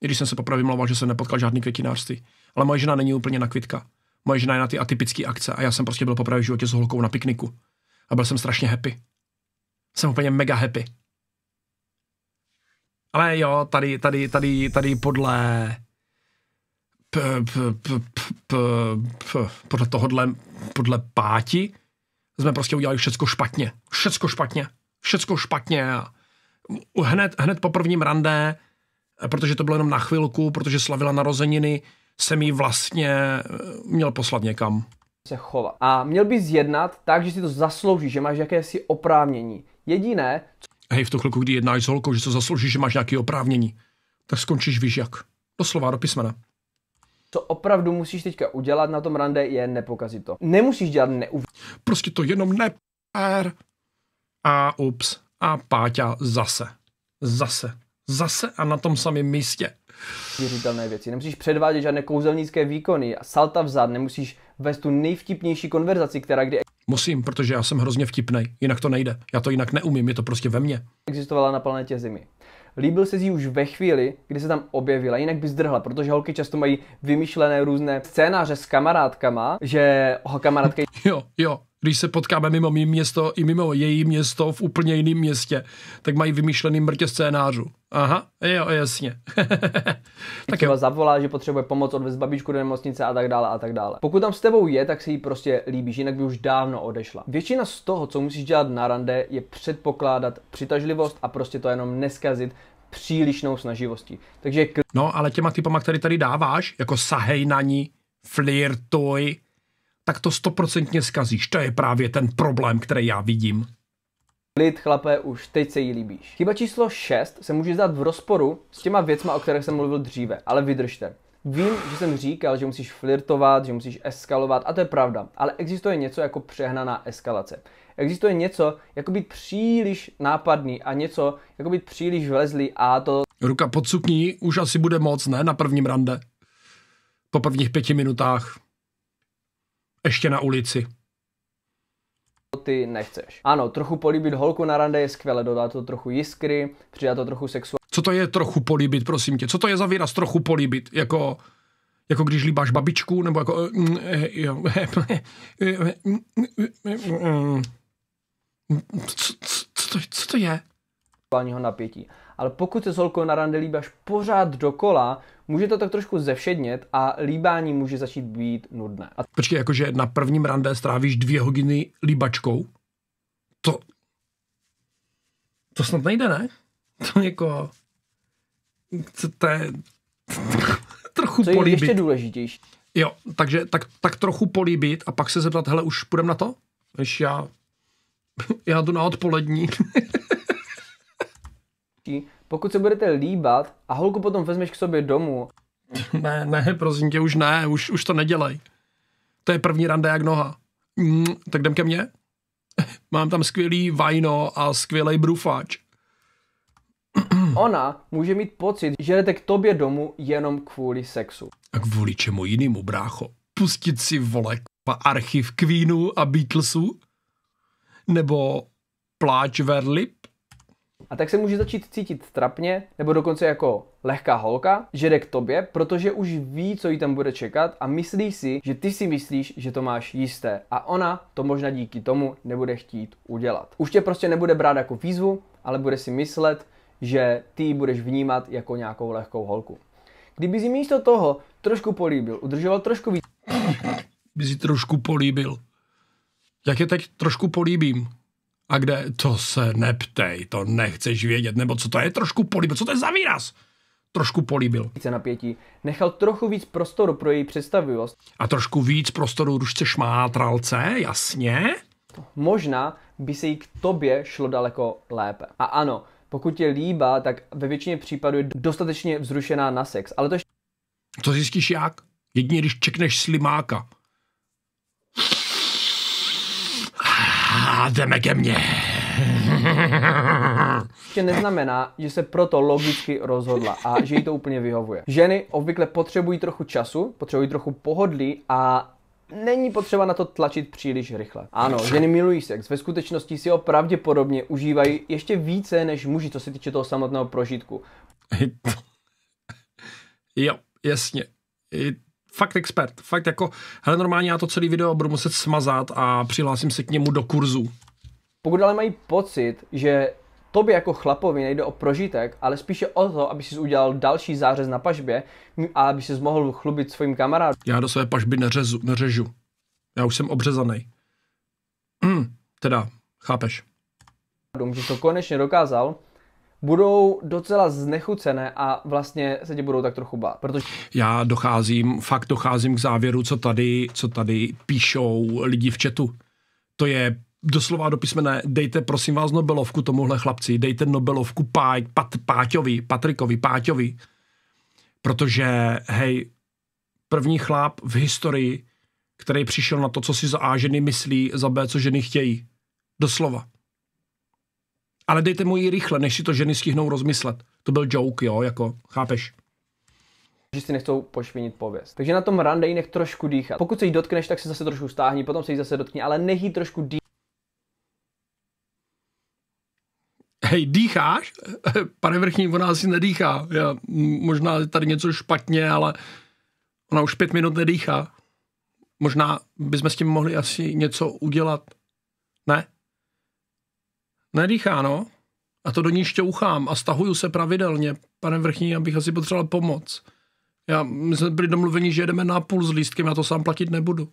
I když jsem se poprvé mluvil, že jsem nepotkal žádný květinářství. Ale moje žena není úplně na kvitka. Moje žena je na ty atypické akce a já jsem prostě byl poprvé v životě s holkou na pikniku. A byl jsem strašně happy. Jsem úplně mega happy. Ale jo, tady, tady, tady, tady podle podle tohohle, podle páti, jsme prostě udělali všecko špatně. Všecko špatně. Všecko špatně. Hned, hned po prvním rande Eh, protože to bylo jenom na chvilku, protože slavila narozeniny, jsem ji vlastně eh, měl poslat někam. Se chova. A měl bys jednat tak, že si to zaslouží, že máš jakési oprávnění. Jediné... co. Hej, v tu chvilku, kdy jednáš s holkou, že to zaslouží, že máš nějaké oprávnění, tak skončíš víš jak. Doslova do písmena. co opravdu musíš teďka udělat na tom rande, je nepokazit to. Nemusíš dělat neuv... Prostě to jenom ne... A ups. A Páťa zase. Zase. Zase a na tom samém místě. Věřitelné věci. Nemusíš předvádět žádné kouzelnické výkony a salta vzad, nemusíš vést tu nejvtipnější konverzaci, která kdy... Musím, protože já jsem hrozně vtipný, jinak to nejde. Já to jinak neumím, je to prostě ve mně. Existovala na planetě Zimy. Líbil se jí už ve chvíli, kdy se tam objevila, jinak by zdrhla, protože holky často mají vymyšlené různé scénáře s kamarádkama, že ho kamarádka... Jo, jo, když se potkáme mimo mý město i mimo její město v úplně jiném městě, tak mají vymýšlený mrtě scénářů. Aha, jo, jasně. tak jo. zavolá, že potřebuje pomoc, odvez babičku do nemocnice a tak dále a tak dále. Pokud tam s tebou je, tak si ji prostě líbíš, jinak by už dávno odešla. Většina z toho, co musíš dělat na rande, je předpokládat přitažlivost a prostě to jenom neskazit přílišnou snaživostí. Takže... No, ale těma typama, který tady dáváš, jako sahej na ní, flirtuj, tak to stoprocentně zkazíš. To je právě ten problém, který já vidím. Lid, chlape, už teď se jí líbíš. Chyba číslo 6 se může zdát v rozporu s těma věcma, o kterých jsem mluvil dříve, ale vydržte. Vím, že jsem říkal, že musíš flirtovat, že musíš eskalovat a to je pravda, ale existuje něco jako přehnaná eskalace. Existuje něco, jako být příliš nápadný a něco, jako být příliš vlezlý a to... Ruka pod sukní už asi bude moc, ne? Na prvním rande. Po prvních pěti minutách ještě na ulici ty nechceš. Ano, trochu políbit holku na rande je skvěle, dodá to trochu jiskry, přidá to trochu sexu. Co to je trochu políbit, prosím tě? Co to je za výraz trochu políbit? Jako, jako když líbáš babičku, nebo jako... Co, co, co, to, co to je? napětí ale pokud se s holkou na rande líbáš pořád dokola, může to tak trošku zevšednět a líbání může začít být nudné. A... Počkej, jakože na prvním rande strávíš dvě hodiny líbačkou? To... To snad nejde, ne? To jako... To je... trochu Co je políbit. ještě důležitější. Jo, takže tak, tak trochu políbit a pak se zeptat, hele, už půjdem na to? Když já, já jdu na odpolední, pokud se budete líbat a holku potom vezmeš k sobě domů. Ne, ne, prosím tě, už ne, už, už to nedělej. To je první rande jak noha. Mm, tak jdem ke mně. Mám tam skvělý vajno a skvělý brufáč. Ona může mít pocit, že jdete k tobě domů jenom kvůli sexu. A kvůli čemu jinému, brácho? Pustit si, vole, archiv Queenu a Beatlesu? Nebo pláč Verlip? A tak se může začít cítit trapně, nebo dokonce jako lehká holka, že jde k tobě, protože už ví, co jí tam bude čekat a myslí si, že ty si myslíš, že to máš jisté a ona to možná díky tomu nebude chtít udělat. Už tě prostě nebude brát jako výzvu, ale bude si myslet, že ty ji budeš vnímat jako nějakou lehkou holku. Kdyby si místo toho trošku políbil, udržoval trošku víc... By si trošku políbil. Jak je teď trošku políbím? A kde, to se neptej, to nechceš vědět, nebo co to je trošku políbil, co to je za výraz? Trošku políbil. Více napětí, nechal trochu víc prostoru pro její představivost. A trošku víc prostoru rušce šmátralce, jasně. Možná by se jí k tobě šlo daleko lépe. A ano, pokud je líbá, tak ve většině případů je dostatečně vzrušená na sex, ale to ještě... To zjistíš jak? Jedině, když čekneš slimáka. házeme ke mně. Ještě neznamená, že se proto logicky rozhodla a že jí to úplně vyhovuje. Ženy obvykle potřebují trochu času, potřebují trochu pohodlí a není potřeba na to tlačit příliš rychle. Ano, ženy milují sex, ve skutečnosti si ho pravděpodobně užívají ještě více než muži, co se týče toho samotného prožitku. Jo, jasně fakt expert, fakt jako, hele normálně já to celý video budu muset smazat a přihlásím se k němu do kurzu. Pokud ale mají pocit, že tobě jako chlapovi nejde o prožitek, ale spíše o to, aby si udělal další zářez na pažbě a aby si mohl chlubit svým kamarádům. Já do své pažby neřezu, neřežu. Já už jsem obřezaný. Mm, teda, chápeš. Že to konečně dokázal budou docela znechucené a vlastně se ti budou tak trochu bát. Protože... Já docházím, fakt docházím k závěru, co tady, co tady píšou lidi v chatu. To je doslova do písmene, dejte prosím vás Nobelovku tomuhle chlapci, dejte Nobelovku pá, pat, Páťovi, Patrikovi, Páťovi, protože hej, první chlap v historii, který přišel na to, co si za A ženy myslí, za B, co ženy chtějí. Doslova. Ale dejte mu ji rychle, než si to ženy stihnou rozmyslet. To byl joke, jo, jako, chápeš? že si nechcou pošvinit pověst. Takže na tom rande nech trošku dýchat. Pokud se jí dotkneš, tak se zase trošku stáhni, potom se jí zase dotkni, ale nech jí trošku dýchat. hej, dýcháš? Pane vrchní, ona asi nedýchá. Já, možná je tady něco špatně, ale ona už pět minut nedýchá. Možná bychom s tím mohli asi něco udělat. Ne? Nedýcháno. A to do ní šťouchám a stahuju se pravidelně, pane vrchní, abych asi potřeboval pomoc. Já, my jsme byli domluveni, že jedeme na půl s lístkem, já to sám platit nebudu.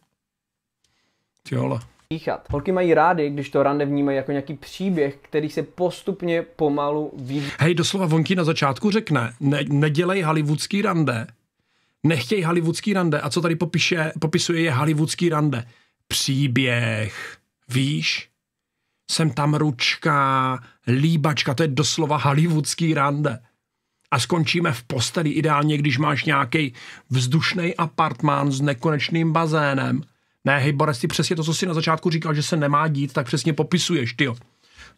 Ty ale. Dýchat. Holky mají rády, když to rande vnímají jako nějaký příběh, který se postupně pomalu vyvíjí. Hej, doslova Vonky na začátku řekne, ne, nedělej hollywoodský rande, nechtěj hollywoodský rande a co tady popíše, popisuje je hollywoodský rande. Příběh. Víš? jsem tam ručka, líbačka, to je doslova hollywoodský rande. A skončíme v posteli, ideálně, když máš nějaký vzdušný apartmán s nekonečným bazénem. Ne, Hyborec, ty přesně to, co jsi na začátku říkal, že se nemá dít, tak přesně popisuješ, ty.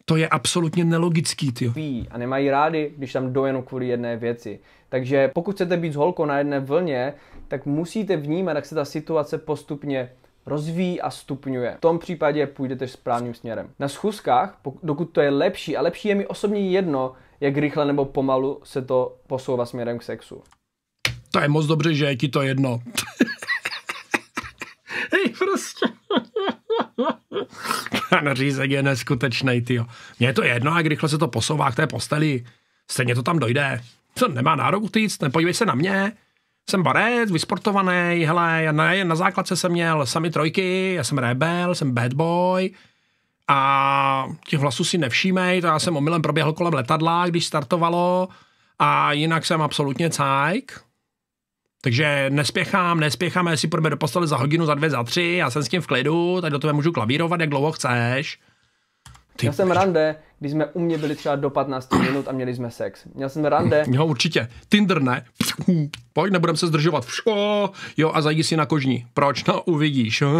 To je absolutně nelogický, ty. a nemají rádi, když tam jdou jenom kvůli jedné věci. Takže pokud chcete být s holkou na jedné vlně, tak musíte vnímat, jak se ta situace postupně rozvíjí a stupňuje. V tom případě půjdete správným směrem. Na schůzkách, dokud to je lepší, a lepší je mi osobně jedno, jak rychle nebo pomalu se to posouvá směrem k sexu. To je moc dobře, že je ti to jedno. Hej, prostě. řízek je neskutečný, ty. Mně je to jedno, jak rychle se to posouvá k té posteli. Stejně to tam dojde. To nemá nárok utíct, nepodívej se na mě jsem barec, vysportovaný, hele, na, na základce jsem měl sami trojky, já jsem rebel, jsem bad boy a těch hlasů si nevšímej, to já jsem omylem proběhl kolem letadla, když startovalo a jinak jsem absolutně cajk. Takže nespěchám, nespěchám, jestli půjdeme do postele za hodinu, za dvě, za tři, já jsem s tím v klidu, tak do tebe můžu klavírovat, jak dlouho chceš. Ty já jsem rande, když jsme u mě byli třeba do 15 minut a měli jsme sex. Měl jsem rande. Jo, určitě. Tinder ne. Pojď, nebudem se zdržovat. Všo. jo, a zajdi si na kožní. Proč? No, uvidíš.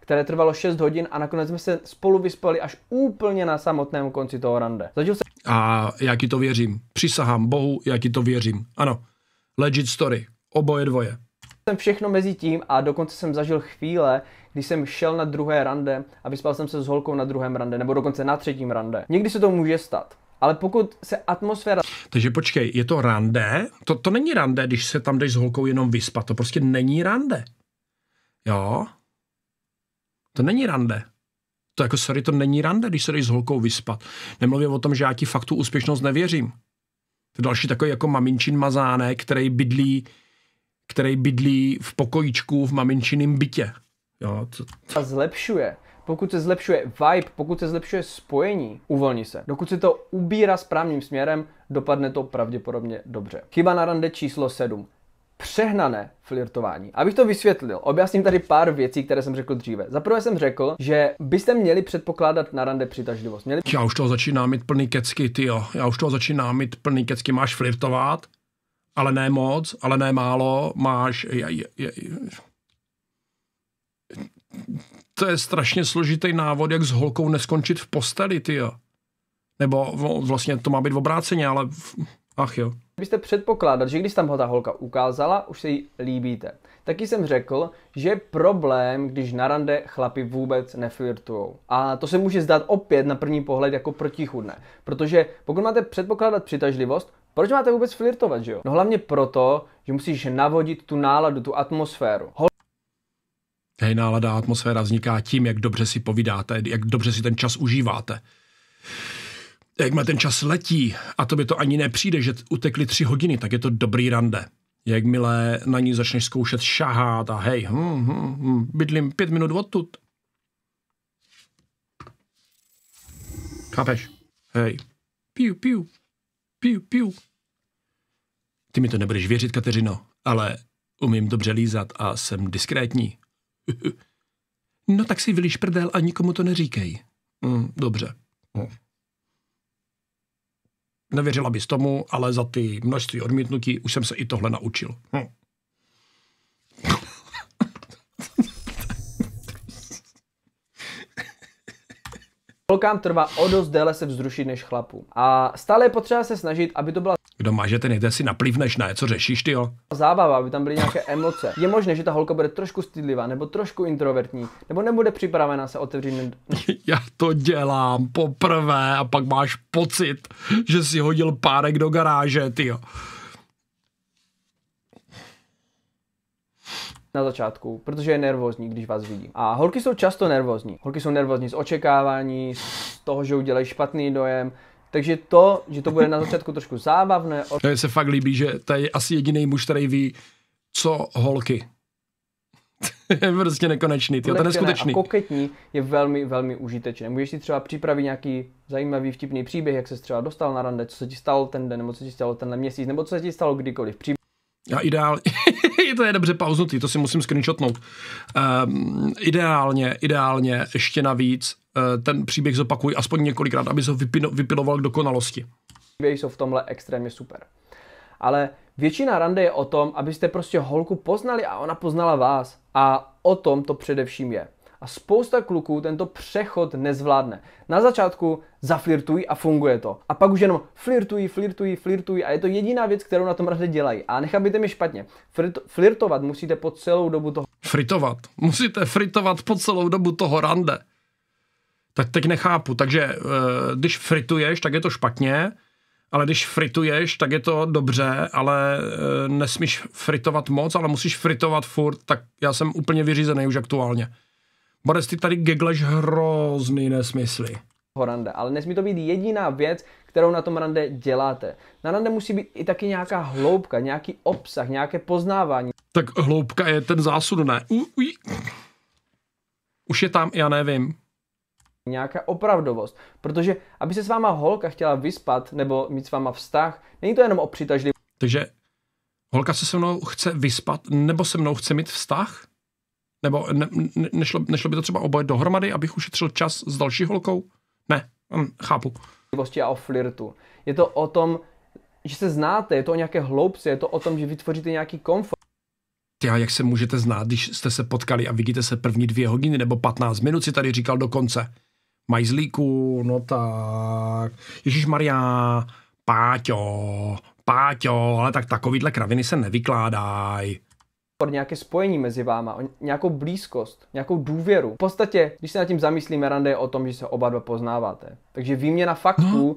které trvalo 6 hodin a nakonec jsme se spolu vyspali až úplně na samotném konci toho rande. Začal se... A já ti to věřím. Přisahám Bohu, já ti to věřím. Ano. Legit story. Oboje dvoje jsem všechno mezi tím a dokonce jsem zažil chvíle, když jsem šel na druhé rande a vyspal jsem se s holkou na druhém rande, nebo dokonce na třetím rande. Někdy se to může stát. Ale pokud se atmosféra... Takže počkej, je to rande? To, to není rande, když se tam jdeš s holkou jenom vyspat. To prostě není rande. Jo? To není rande. To jako, sorry, to není rande, když se jdeš s holkou vyspat. Nemluvím o tom, že já ti fakt tu úspěšnost nevěřím. To je další takový jako maminčin mazánek, který bydlí který bydlí v pokojíčku v maminčiným bytě. Jo, to... A zlepšuje. Pokud se zlepšuje vibe, pokud se zlepšuje spojení, uvolni se. Dokud se to ubírá správným směrem, dopadne to pravděpodobně dobře. Chyba na rande číslo 7 přehnané flirtování. Abych to vysvětlil, objasním tady pár věcí, které jsem řekl dříve. Za prvé jsem řekl, že byste měli předpokládat na rande přitažlivost. Měli... Já už toho začínám mít plný kecky, ty jo. Já už toho začínám mít plný kecky. Máš flirtovat, ale ne moc, ale ne málo, máš... Je, je, je, to je strašně složitý návod, jak s holkou neskončit v posteli, ty jo. Nebo vlastně to má být v obráceně, ale ach jo. Byste předpokládat, že když tam ho ta holka ukázala, už se jí líbíte. Taky jsem řekl, že je problém, když na rande chlapi vůbec neflirtujou. A to se může zdát opět na první pohled jako protichudné. Protože pokud máte předpokládat přitažlivost, proč máte vůbec flirtovat, že jo? No hlavně proto, že musíš navodit tu náladu, tu atmosféru. Hol- Hej, nálada a atmosféra vzniká tím, jak dobře si povídáte, jak dobře si ten čas užíváte. má ten čas letí a to by to ani nepřijde, že utekly tři hodiny, tak je to dobrý rande. Jakmile na ní začneš zkoušet šahát a hej, hm, hm, hm, bydlím pět minut odtud. Chápeš? Hej, piu, piu, Piu, piu. Ty mi to nebudeš věřit, Kateřino, ale umím dobře lízat a jsem diskrétní. no tak si vyliš prdel a nikomu to neříkej. Mm, dobře. Hm. Nevěřila bys tomu, ale za ty množství odmítnutí už jsem se i tohle naučil. Hm. Holkám trvá o dost déle se vzrušit než chlapu, A stále je potřeba se snažit, aby to byla kdo má, že ten jde si naplivneš, je, Co řešíš, ty jo? Zábava, aby tam byly nějaké emoce. Je možné, že ta holka bude trošku stydlivá, nebo trošku introvertní, nebo nebude připravena se otevřít. Já to dělám poprvé a pak máš pocit, že si hodil párek do garáže, ty jo. na začátku, protože je nervózní, když vás vidí. A holky jsou často nervózní. Holky jsou nervózní z očekávání, z toho, že udělají špatný dojem, takže to, že to bude na začátku trošku zábavné. To je se fakt líbí, že to je asi jediný muž, který ví, co holky. je prostě nekonečný, ty, to je neskutečný. A koketní je velmi, velmi užitečné. Můžeš si třeba připravit nějaký zajímavý, vtipný příběh, jak se třeba dostal na rande, co se ti stalo ten den, nebo co se ti stalo tenhle měsíc, nebo co se ti stalo kdykoliv. Příběh já ideálně, to je dobře pauznutý, to si musím screenshotnout. Um, ideálně, ideálně, ještě navíc, uh, ten příběh zopakuj aspoň několikrát, aby ho vypino, vypiloval k dokonalosti. Příběhy jsou v tomhle extrémně super. Ale většina rande je o tom, abyste prostě holku poznali a ona poznala vás. A o tom to především je a spousta kluků tento přechod nezvládne. Na začátku zaflirtují a funguje to. A pak už jenom flirtují, flirtují, flirtují a je to jediná věc, kterou na tom rade dělají. A nechápejte mi špatně, Frit- flirtovat musíte po celou dobu toho. Fritovat. Musíte fritovat po celou dobu toho rande. Tak teď nechápu. Takže eh, když frituješ, tak je to špatně, ale když frituješ, tak je to dobře, ale eh, nesmíš fritovat moc, ale musíš fritovat furt, tak já jsem úplně vyřízený už aktuálně. Borec, ty tady gegleš hrozný nesmysly. Rande, ale nesmí to být jediná věc, kterou na tom rande děláte. Na rande musí být i taky nějaká hloubka, nějaký obsah, nějaké poznávání. Tak hloubka je ten zásud, ne? U, u. Už je tam, já nevím. Nějaká opravdovost. Protože, aby se s váma holka chtěla vyspat nebo mít s váma vztah, není to jenom o přitažlivosti. Takže holka se se mnou chce vyspat nebo se mnou chce mít vztah? Nebo ne, ne, nešlo, nešlo by to třeba oboje dohromady, abych ušetřil čas s další holkou? Ne, hm, chápu. A o flirtu. Je to o tom, že se znáte, je to o nějaké hloubce, je to o tom, že vytvoříte nějaký komfort. Já, jak se můžete znát, když jste se potkali a vidíte se první dvě hodiny nebo 15 minut, si tady říkal dokonce. Majzlíku, no tak, Ježíš Maria, Páťo, Páťo, ale tak takovýhle kraviny se nevykládají pro nějaké spojení mezi váma, o nějakou blízkost, nějakou důvěru. V podstatě, když se nad tím zamyslíme, Rande je o tom, že se oba dva poznáváte. Takže výměna faktů. No.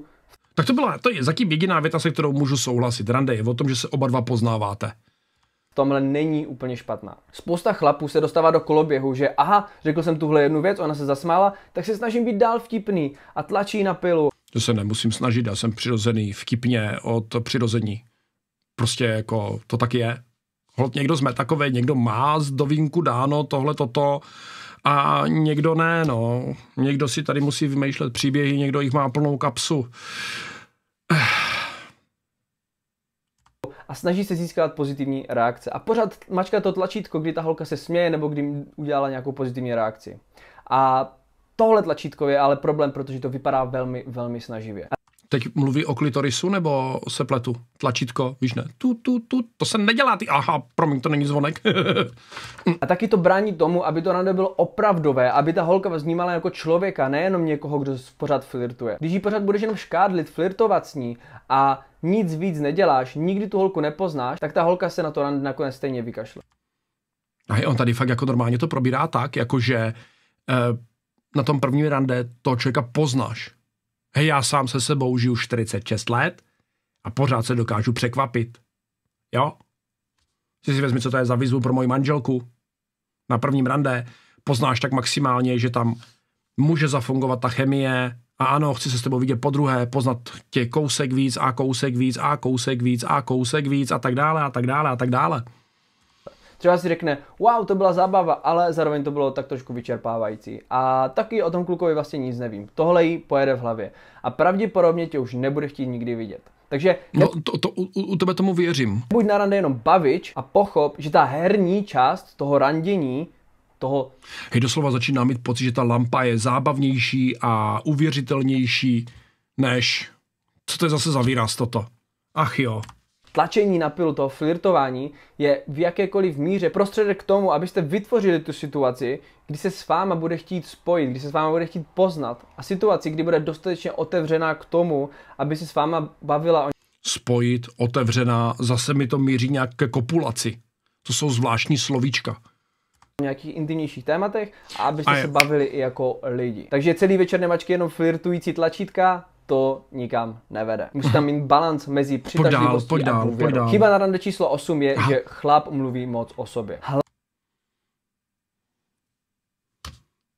Tak to byla, to je zatím jediná věta, se kterou můžu souhlasit. Rande je o tom, že se oba dva poznáváte tomhle není úplně špatná. Spousta chlapů se dostává do koloběhu, že aha, řekl jsem tuhle jednu věc, ona se zasmála, tak se snažím být dál vtipný a tlačí na pilu. To se nemusím snažit, já jsem přirozený vtipně od přirození. Prostě jako to tak je. Hod někdo jsme takový, někdo má z dovínku dáno tohle, toto a někdo ne, no. Někdo si tady musí vymýšlet příběhy, někdo jich má plnou kapsu. A snaží se získat pozitivní reakce. A pořád mačka to tlačítko, kdy ta holka se směje nebo kdy udělala nějakou pozitivní reakci. A tohle tlačítko je ale problém, protože to vypadá velmi, velmi snaživě. Teď mluví o klitorisu nebo se pletu? Tlačítko, víš ne? Tu, tu, tu, to se nedělá, ty aha, promiň, to není zvonek. a taky to brání tomu, aby to rande bylo opravdové, aby ta holka vznímala vnímala jako člověka, nejenom někoho, kdo pořád flirtuje. Když ji pořád budeš jenom škádlit, flirtovat s ní a nic víc neděláš, nikdy tu holku nepoznáš, tak ta holka se na to rande nakonec stejně vykašle. A on tady fakt jako normálně to probírá tak, jakože eh, na tom prvním rande toho člověka poznáš Hej, já sám se sebou žiju 46 let a pořád se dokážu překvapit. Jo? Ty si vezmi, co to je za výzvu pro moji manželku. Na prvním rande poznáš tak maximálně, že tam může zafungovat ta chemie a ano, chci se s tebou vidět po druhé, poznat tě kousek víc a kousek víc a kousek víc a kousek víc a tak dále a tak dále a tak dále. A tak dále. Třeba si řekne, wow, to byla zábava, ale zároveň to bylo tak trošku vyčerpávající. A taky o tom klukovi vlastně nic nevím. Tohle jí pojede v hlavě. A pravděpodobně tě už nebude chtít nikdy vidět. Takže... No, to, to, u, u tebe tomu věřím. Buď na rande jenom bavič a pochop, že ta herní část toho randění toho... Hej, doslova začíná mít pocit, že ta lampa je zábavnější a uvěřitelnější než... Co to je zase za výraz toto? Ach jo tlačení na pilu, toho flirtování, je v jakékoliv míře prostředek k tomu, abyste vytvořili tu situaci, kdy se s váma bude chtít spojit, kdy se s váma bude chtít poznat a situaci, kdy bude dostatečně otevřená k tomu, aby se s váma bavila o Spojit, otevřená, zase mi to míří nějak ke kopulaci. To jsou zvláštní slovíčka nějakých intimnějších tématech a abyste a se bavili i jako lidi. Takže celý večer nemačky jenom flirtující tlačítka, to nikam nevede. Musí tam mít balans mezi přitažlivostí pojď dál, pojď dál, a důvěrou. Chyba na rande číslo 8 je, že chlap mluví moc o sobě. Hla...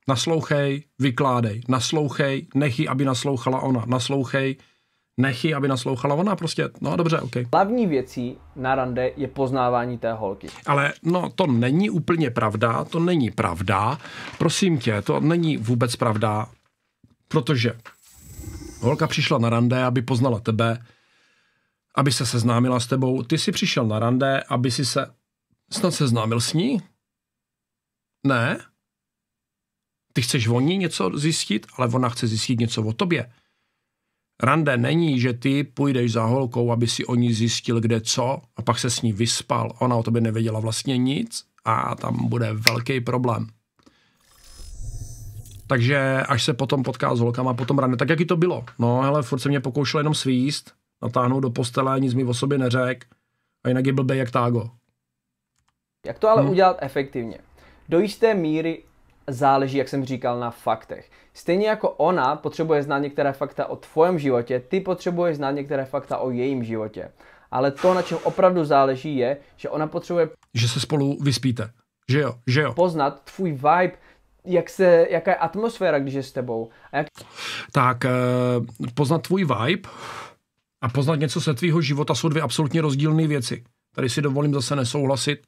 Naslouchej, vykládej, naslouchej, nechy, aby naslouchala ona, naslouchej, nechy, aby naslouchala ona, prostě, no dobře, ok. Hlavní věcí na rande je poznávání té holky. Ale no, to není úplně pravda, to není pravda, prosím tě, to není vůbec pravda, protože Holka přišla na rande, aby poznala tebe, aby se seznámila s tebou. Ty si přišel na rande, aby si se snad seznámil s ní? Ne? Ty chceš o ní něco zjistit, ale ona chce zjistit něco o tobě. Rande není, že ty půjdeš za holkou, aby si o ní zjistil, kde co, a pak se s ní vyspal. Ona o tobě nevěděla vlastně nic a tam bude velký problém. Takže až se potom potká s holkama, potom rane, tak jaký to bylo? No, hele, furt se mě pokoušel jenom svíst, natáhnout do postele, nic mi o sobě neřek, a jinak je blbej jak tágo. Jak to ale hmm. udělat efektivně? Do jisté míry záleží, jak jsem říkal, na faktech. Stejně jako ona potřebuje znát některé fakta o tvém životě, ty potřebuješ znát některé fakta o jejím životě. Ale to, na čem opravdu záleží, je, že ona potřebuje... Že se spolu vyspíte. Že jo, že jo. Poznat tvůj vibe, jak se, jaká je atmosféra, když je s tebou. A jak... Tak eh, poznat tvůj vibe a poznat něco ze tvýho života jsou dvě absolutně rozdílné věci. Tady si dovolím zase nesouhlasit,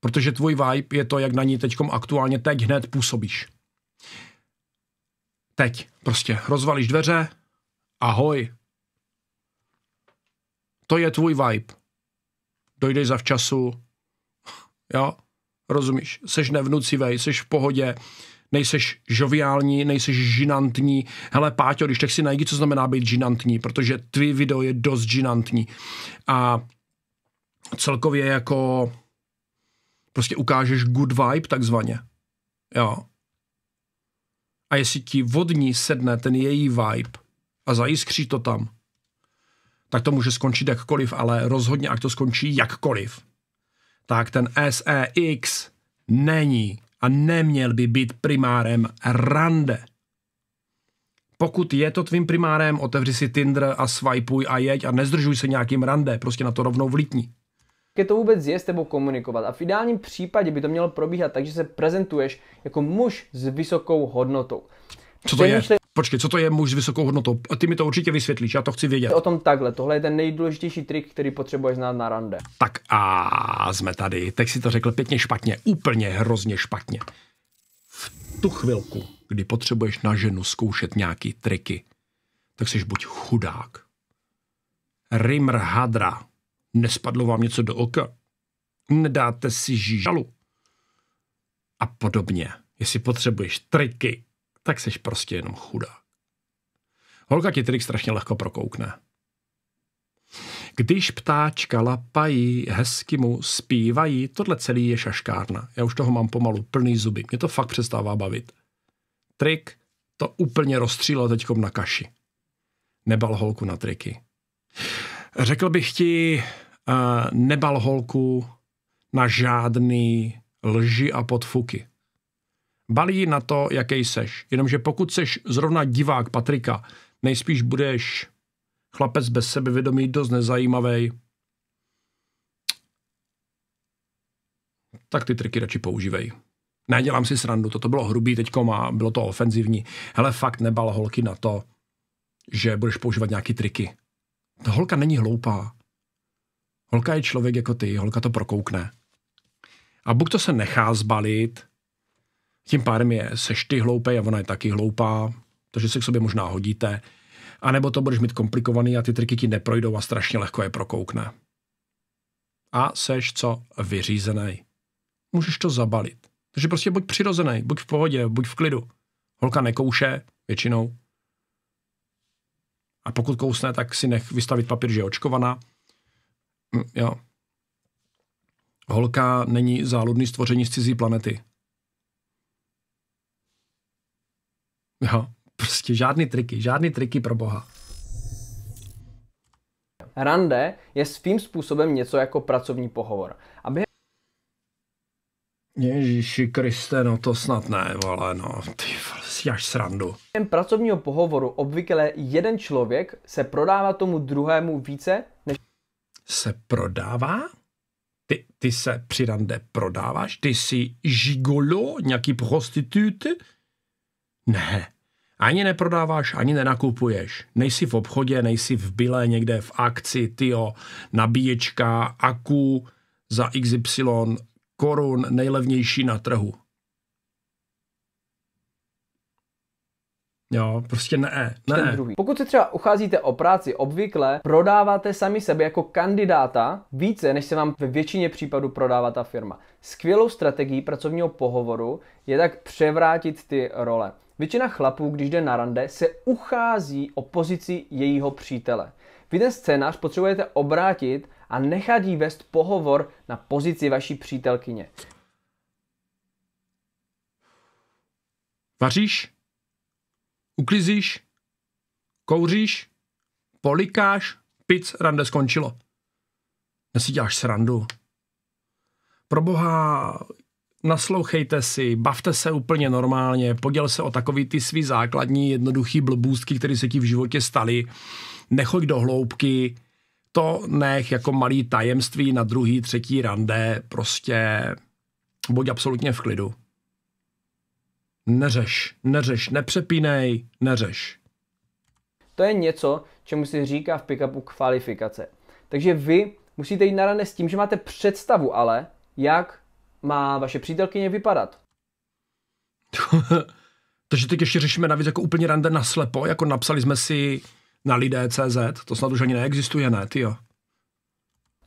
protože tvůj vibe je to, jak na ní teď aktuálně teď hned působíš. Teď prostě rozvalíš dveře, ahoj. To je tvůj vibe. Dojdeš za včasu, jo, Rozumíš? Seš nevnucivej, seš v pohodě, nejseš žoviální, nejseš žinantní. Hele, Páťo, když tak si najdi, co znamená být žinantní, protože tvý video je dost žinantní. A celkově jako prostě ukážeš good vibe takzvaně. Jo. A jestli ti vodní sedne ten její vibe a zajiskří to tam, tak to může skončit jakkoliv, ale rozhodně, ať to skončí jakkoliv, tak ten SEX není a neměl by být primárem rande. Pokud je to tvým primárem, otevři si Tinder a swipuj a jeď a nezdržuj se nějakým rande, prostě na to rovnou vlítni. Je to vůbec je s tebou komunikovat a v ideálním případě by to mělo probíhat tak, že se prezentuješ jako muž s vysokou hodnotou. Co to je? Počkej, co to je muž s vysokou hodnotou? Ty mi to určitě vysvětlíš, já to chci vědět. O tom takhle, tohle je ten nejdůležitější trik, který potřebuješ znát na rande. Tak a jsme tady. Tak si to řekl pěkně špatně, úplně hrozně špatně. V tu chvilku, kdy potřebuješ na ženu zkoušet nějaký triky, tak jsi buď chudák. Rimr hadra. Nespadlo vám něco do oka? Nedáte si žížalu? A podobně. Jestli potřebuješ triky, tak seš prostě jenom chudá. Holka ti tedy strašně lehko prokoukne. Když ptáčka lapají, hezky mu zpívají, tohle celý je šaškárna. Já už toho mám pomalu plný zuby. Mě to fakt přestává bavit. Trik to úplně rozstřílo teďkom na kaši. Nebal holku na triky. Řekl bych ti, eh, nebal holku na žádný lži a podfuky balí na to, jaký seš. Jenomže pokud seš zrovna divák Patrika, nejspíš budeš chlapec bez sebevědomí, dost nezajímavý. Tak ty triky radši používej. Nedělám si srandu, toto bylo hrubý teď a bylo to ofenzivní. Hele, fakt nebal holky na to, že budeš používat nějaký triky. Ta holka není hloupá. Holka je člověk jako ty, holka to prokoukne. A buď to se nechá zbalit, tím pádem je seš ty hloupej a ona je taky hloupá, takže se k sobě možná hodíte. A nebo to budeš mít komplikovaný a ty triky ti neprojdou a strašně lehko je prokoukne. A seš co? Vyřízený. Můžeš to zabalit. Takže prostě buď přirozený, buď v pohodě, buď v klidu. Holka nekouše, většinou. A pokud kousne, tak si nech vystavit papír, že je očkovaná. Hm, jo. Holka není záludný stvoření z cizí planety. Jo, prostě žádný triky, žádný triky pro boha. Rande je svým způsobem něco jako pracovní pohovor. Aby... Ježíši Kriste, no to snad ne, vole, no, ty si až srandu. Během pracovního pohovoru obvykle jeden člověk se prodává tomu druhému více, než... Se prodává? Ty, ty se při rande prodáváš? Ty jsi žigolo, nějaký prostitut? Ne. Ani neprodáváš, ani nenakupuješ. Nejsi v obchodě, nejsi v bile, někde v akci, tyjo, nabíječka, aku za XY korun nejlevnější na trhu. Jo, prostě ne, ne. Ten druhý. Pokud se třeba ucházíte o práci obvykle, prodáváte sami sebe jako kandidáta více, než se vám ve většině případů prodává ta firma. Skvělou strategií pracovního pohovoru je tak převrátit ty role. Většina chlapů, když jde na rande, se uchází o pozici jejího přítele. Vy ten scénář potřebujete obrátit a nechat jí vést pohovor na pozici vaší přítelkyně. Vaříš? uklizíš, kouříš, polikáš, pic, rande skončilo. Nesídáš srandu. Proboha, naslouchejte si, bavte se úplně normálně, poděl se o takový ty svý základní jednoduchý blbůstky, které se ti v životě staly, nechoď do hloubky, to nech jako malý tajemství na druhý, třetí rande, prostě buď absolutně v klidu neřeš, neřeš, nepřepínej, neřeš. To je něco, čemu se říká v pickupu kvalifikace. Takže vy musíte jít na rande s tím, že máte představu ale, jak má vaše přítelkyně vypadat. Takže teď ještě řešíme navíc jako úplně rande slepo, jako napsali jsme si na lidé.cz, to snad už ani neexistuje, ne, ty jo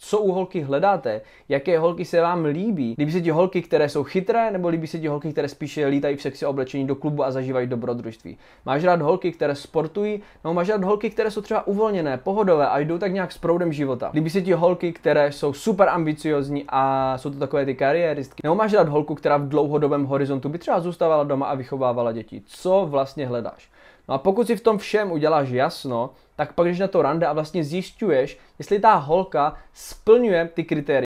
co u holky hledáte, jaké holky se vám líbí. Líbí se ti holky, které jsou chytré, nebo líbí se ti holky, které spíše lítají v sexy oblečení do klubu a zažívají dobrodružství. Máš rád holky, které sportují, nebo máš rád holky, které jsou třeba uvolněné, pohodové a jdou tak nějak s proudem života. Líbí se ti holky, které jsou super ambiciozní a jsou to takové ty kariéristky. Nebo máš rád holku, která v dlouhodobém horizontu by třeba zůstávala doma a vychovávala děti. Co vlastně hledáš? No a pokud si v tom všem uděláš jasno, tak pak jdeš na to rande a vlastně zjišťuješ, jestli ta holka splňuje ty kritéria.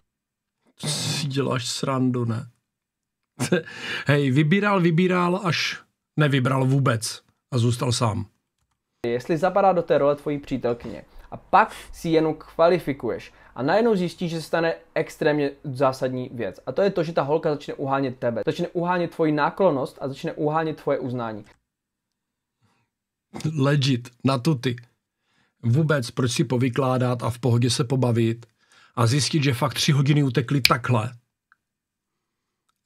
Co si děláš srandu, ne? Hej, vybíral, vybíral, až nevybral vůbec a zůstal sám. Jestli zapadá do té role tvojí přítelkyně. A pak si jenom kvalifikuješ. A najednou zjistíš, že se stane extrémně zásadní věc. A to je to, že ta holka začne uhánět tebe, začne uhánět tvoji náklonost a začne uhánět tvoje uznání legit, na tuty. Vůbec, proč si povykládat a v pohodě se pobavit a zjistit, že fakt tři hodiny utekly takhle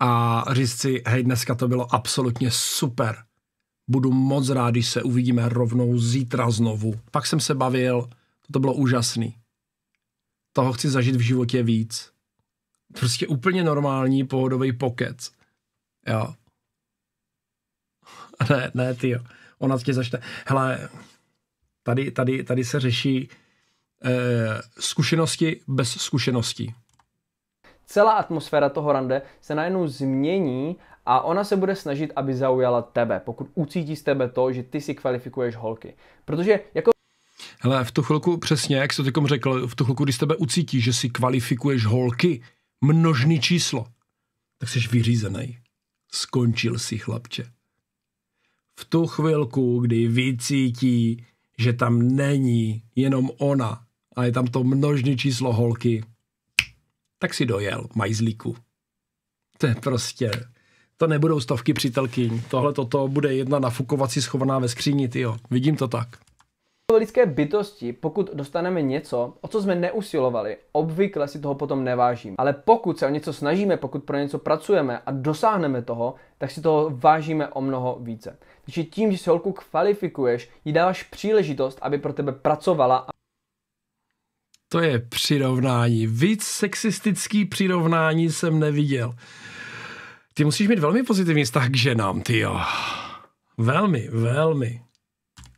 a říct si, hej, dneska to bylo absolutně super. Budu moc rád, když se uvidíme rovnou zítra znovu. Pak jsem se bavil, to bylo úžasný. Toho chci zažít v životě víc. Prostě úplně normální pohodový pokec. Jo. Ne, ne, ty jo ona tě začne, hele, tady, tady, tady se řeší eh, zkušenosti bez zkušeností. Celá atmosféra toho rande se najednou změní a ona se bude snažit, aby zaujala tebe, pokud ucítí z tebe to, že ty si kvalifikuješ holky. Protože jako Hele, v tu chvilku, přesně, jak jsi to řekl, v tu chvilku, když tebe ucítí, že si kvalifikuješ holky, množný číslo, tak jsi vyřízený. Skončil si, chlapče v tu chvilku, kdy vycítí, že tam není jenom ona, a je tam to množné číslo holky, tak si dojel majzlíku. To je prostě, to nebudou stovky přítelkyň, tohle toto bude jedna nafukovací schovaná ve skříni, jo. vidím to tak lidské bytosti, pokud dostaneme něco, o co jsme neusilovali, obvykle si toho potom nevážíme. Ale pokud se o něco snažíme, pokud pro něco pracujeme a dosáhneme toho, tak si toho vážíme o mnoho více. Takže tím, že si holku kvalifikuješ, jí dáváš příležitost, aby pro tebe pracovala a to je přirovnání. Víc sexistický přirovnání jsem neviděl. Ty musíš mít velmi pozitivní vztah k ženám, ty jo. Velmi, velmi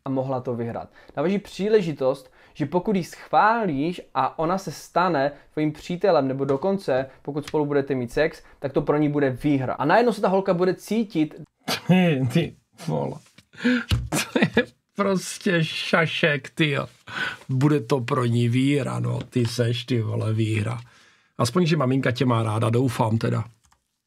a mohla to vyhrát. Dáváš jí příležitost, že pokud ji schválíš a ona se stane tvým přítelem, nebo dokonce, pokud spolu budete mít sex, tak to pro ní bude výhra. A najednou se ta holka bude cítit... Ty, ty vole. To je prostě šašek, ty Bude to pro ní výhra, no. Ty seš, ty vole, výhra. Aspoň, že maminka tě má ráda, doufám teda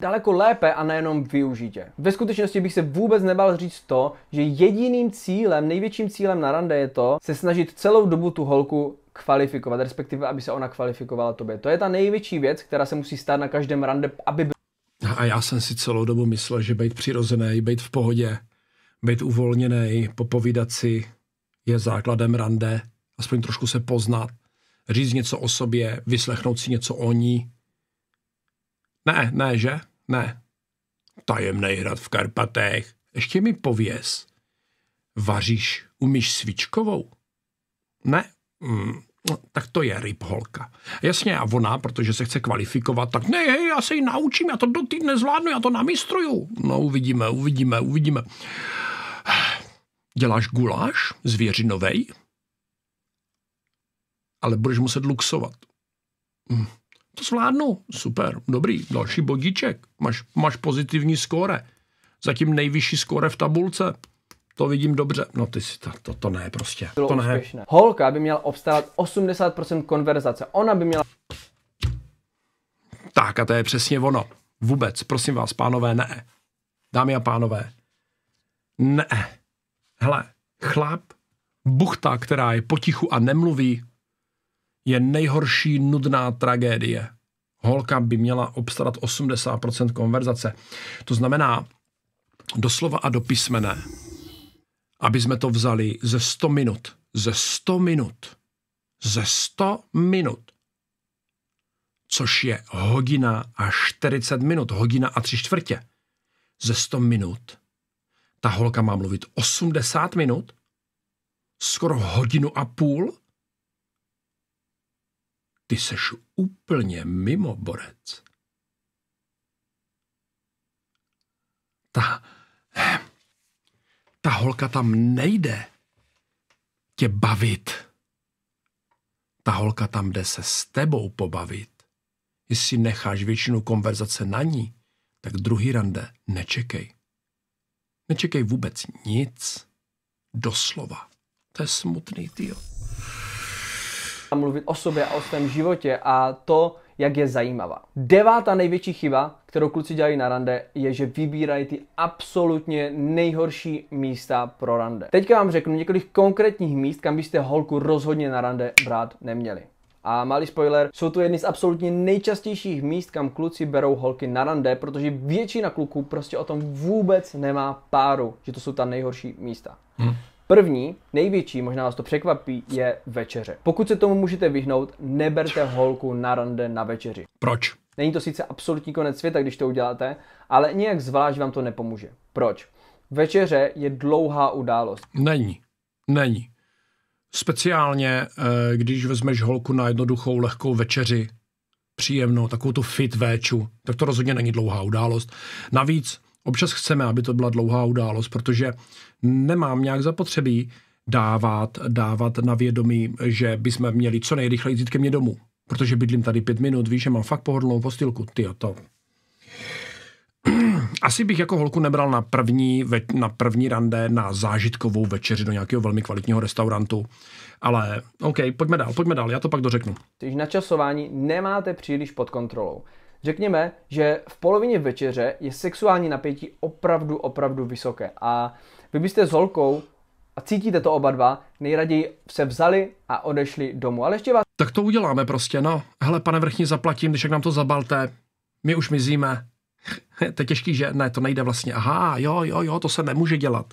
daleko lépe a nejenom využitě. Ve skutečnosti bych se vůbec nebal říct to, že jediným cílem, největším cílem na rande je to, se snažit celou dobu tu holku kvalifikovat, respektive aby se ona kvalifikovala tobě. To je ta největší věc, která se musí stát na každém rande, aby byl... A já jsem si celou dobu myslel, že být přirozený, být v pohodě, být uvolněný, popovídat si je základem rande, aspoň trošku se poznat, říct něco o sobě, vyslechnout si něco o ní, ne, ne, že? Ne. Tajemný hrad v Karpatech. Ještě mi pověz. Vaříš, umíš svíčkovou? Ne? Mm, no, tak to je rybholka. Jasně, a ona, protože se chce kvalifikovat, tak ne, hej, já se ji naučím, já to do týdne zvládnu, já to namistruju. No, uvidíme, uvidíme, uvidíme. Děláš guláš zvěřinovej? Ale budeš muset luxovat. Mm to zvládnu, super, dobrý, další bodíček, máš, máš pozitivní skóre, zatím nejvyšší skóre v tabulce, to vidím dobře. No ty si to, to, to ne prostě. Bylo to ne. Úspěšné. Holka by měla obstávat 80% konverzace. Ona by měla... Tak a to je přesně ono. Vůbec, prosím vás, pánové, ne. Dámy a pánové, ne. Hle, chlap, buchta, která je potichu a nemluví, je nejhorší nudná tragédie. Holka by měla obstarat 80% konverzace. To znamená, doslova a do písmene, aby jsme to vzali ze 100 minut. Ze 100 minut. Ze 100 minut. Což je hodina a 40 minut. Hodina a tři čtvrtě. Ze 100 minut. Ta holka má mluvit 80 minut, skoro hodinu a půl, ty seš úplně mimo borec. Ta, ta holka tam nejde tě bavit. Ta holka tam jde se s tebou pobavit. Jestli necháš většinu konverzace na ní, tak druhý rande nečekej. Nečekej vůbec nic. Doslova. To je smutný, tyjo a mluvit o sobě a o svém životě a to, jak je zajímavá. Devátá největší chyba, kterou kluci dělají na rande, je, že vybírají ty absolutně nejhorší místa pro rande. Teďka vám řeknu několik konkrétních míst, kam byste holku rozhodně na rande brát neměli. A malý spoiler, jsou to jedny z absolutně nejčastějších míst, kam kluci berou holky na rande, protože většina kluků prostě o tom vůbec nemá páru, že to jsou ta nejhorší místa. Hmm. První, největší, možná vás to překvapí, je večeře. Pokud se tomu můžete vyhnout, neberte holku na rande na večeři. Proč? Není to sice absolutní konec světa, když to uděláte, ale nějak zvlášť vám to nepomůže. Proč? Večeře je dlouhá událost. Není. Není. Speciálně, eh, když vezmeš holku na jednoduchou, lehkou večeři, příjemnou, takovou tu fit véču, tak to rozhodně není dlouhá událost. Navíc občas chceme, aby to byla dlouhá událost, protože nemám nějak zapotřebí dávat, dávat na vědomí, že bychom měli co nejrychleji jít ke mně domů. Protože bydlím tady pět minut, víš, že mám fakt pohodlnou postilku. Ty to. Asi bych jako holku nebral na první, na první rande, na zážitkovou večeři do nějakého velmi kvalitního restaurantu. Ale OK, pojďme dál, pojďme dál, já to pak dořeknu. na načasování nemáte příliš pod kontrolou. Řekněme, že v polovině večeře je sexuální napětí opravdu, opravdu vysoké a vy byste s holkou a cítíte to oba dva, nejraději se vzali a odešli domů. Ale ještě vás... Tak to uděláme prostě, no. Hele, pane vrchní, zaplatím, když jak nám to zabalte. My už mizíme. to je těžký, že? Ne, to nejde vlastně. Aha, jo, jo, jo, to se nemůže dělat.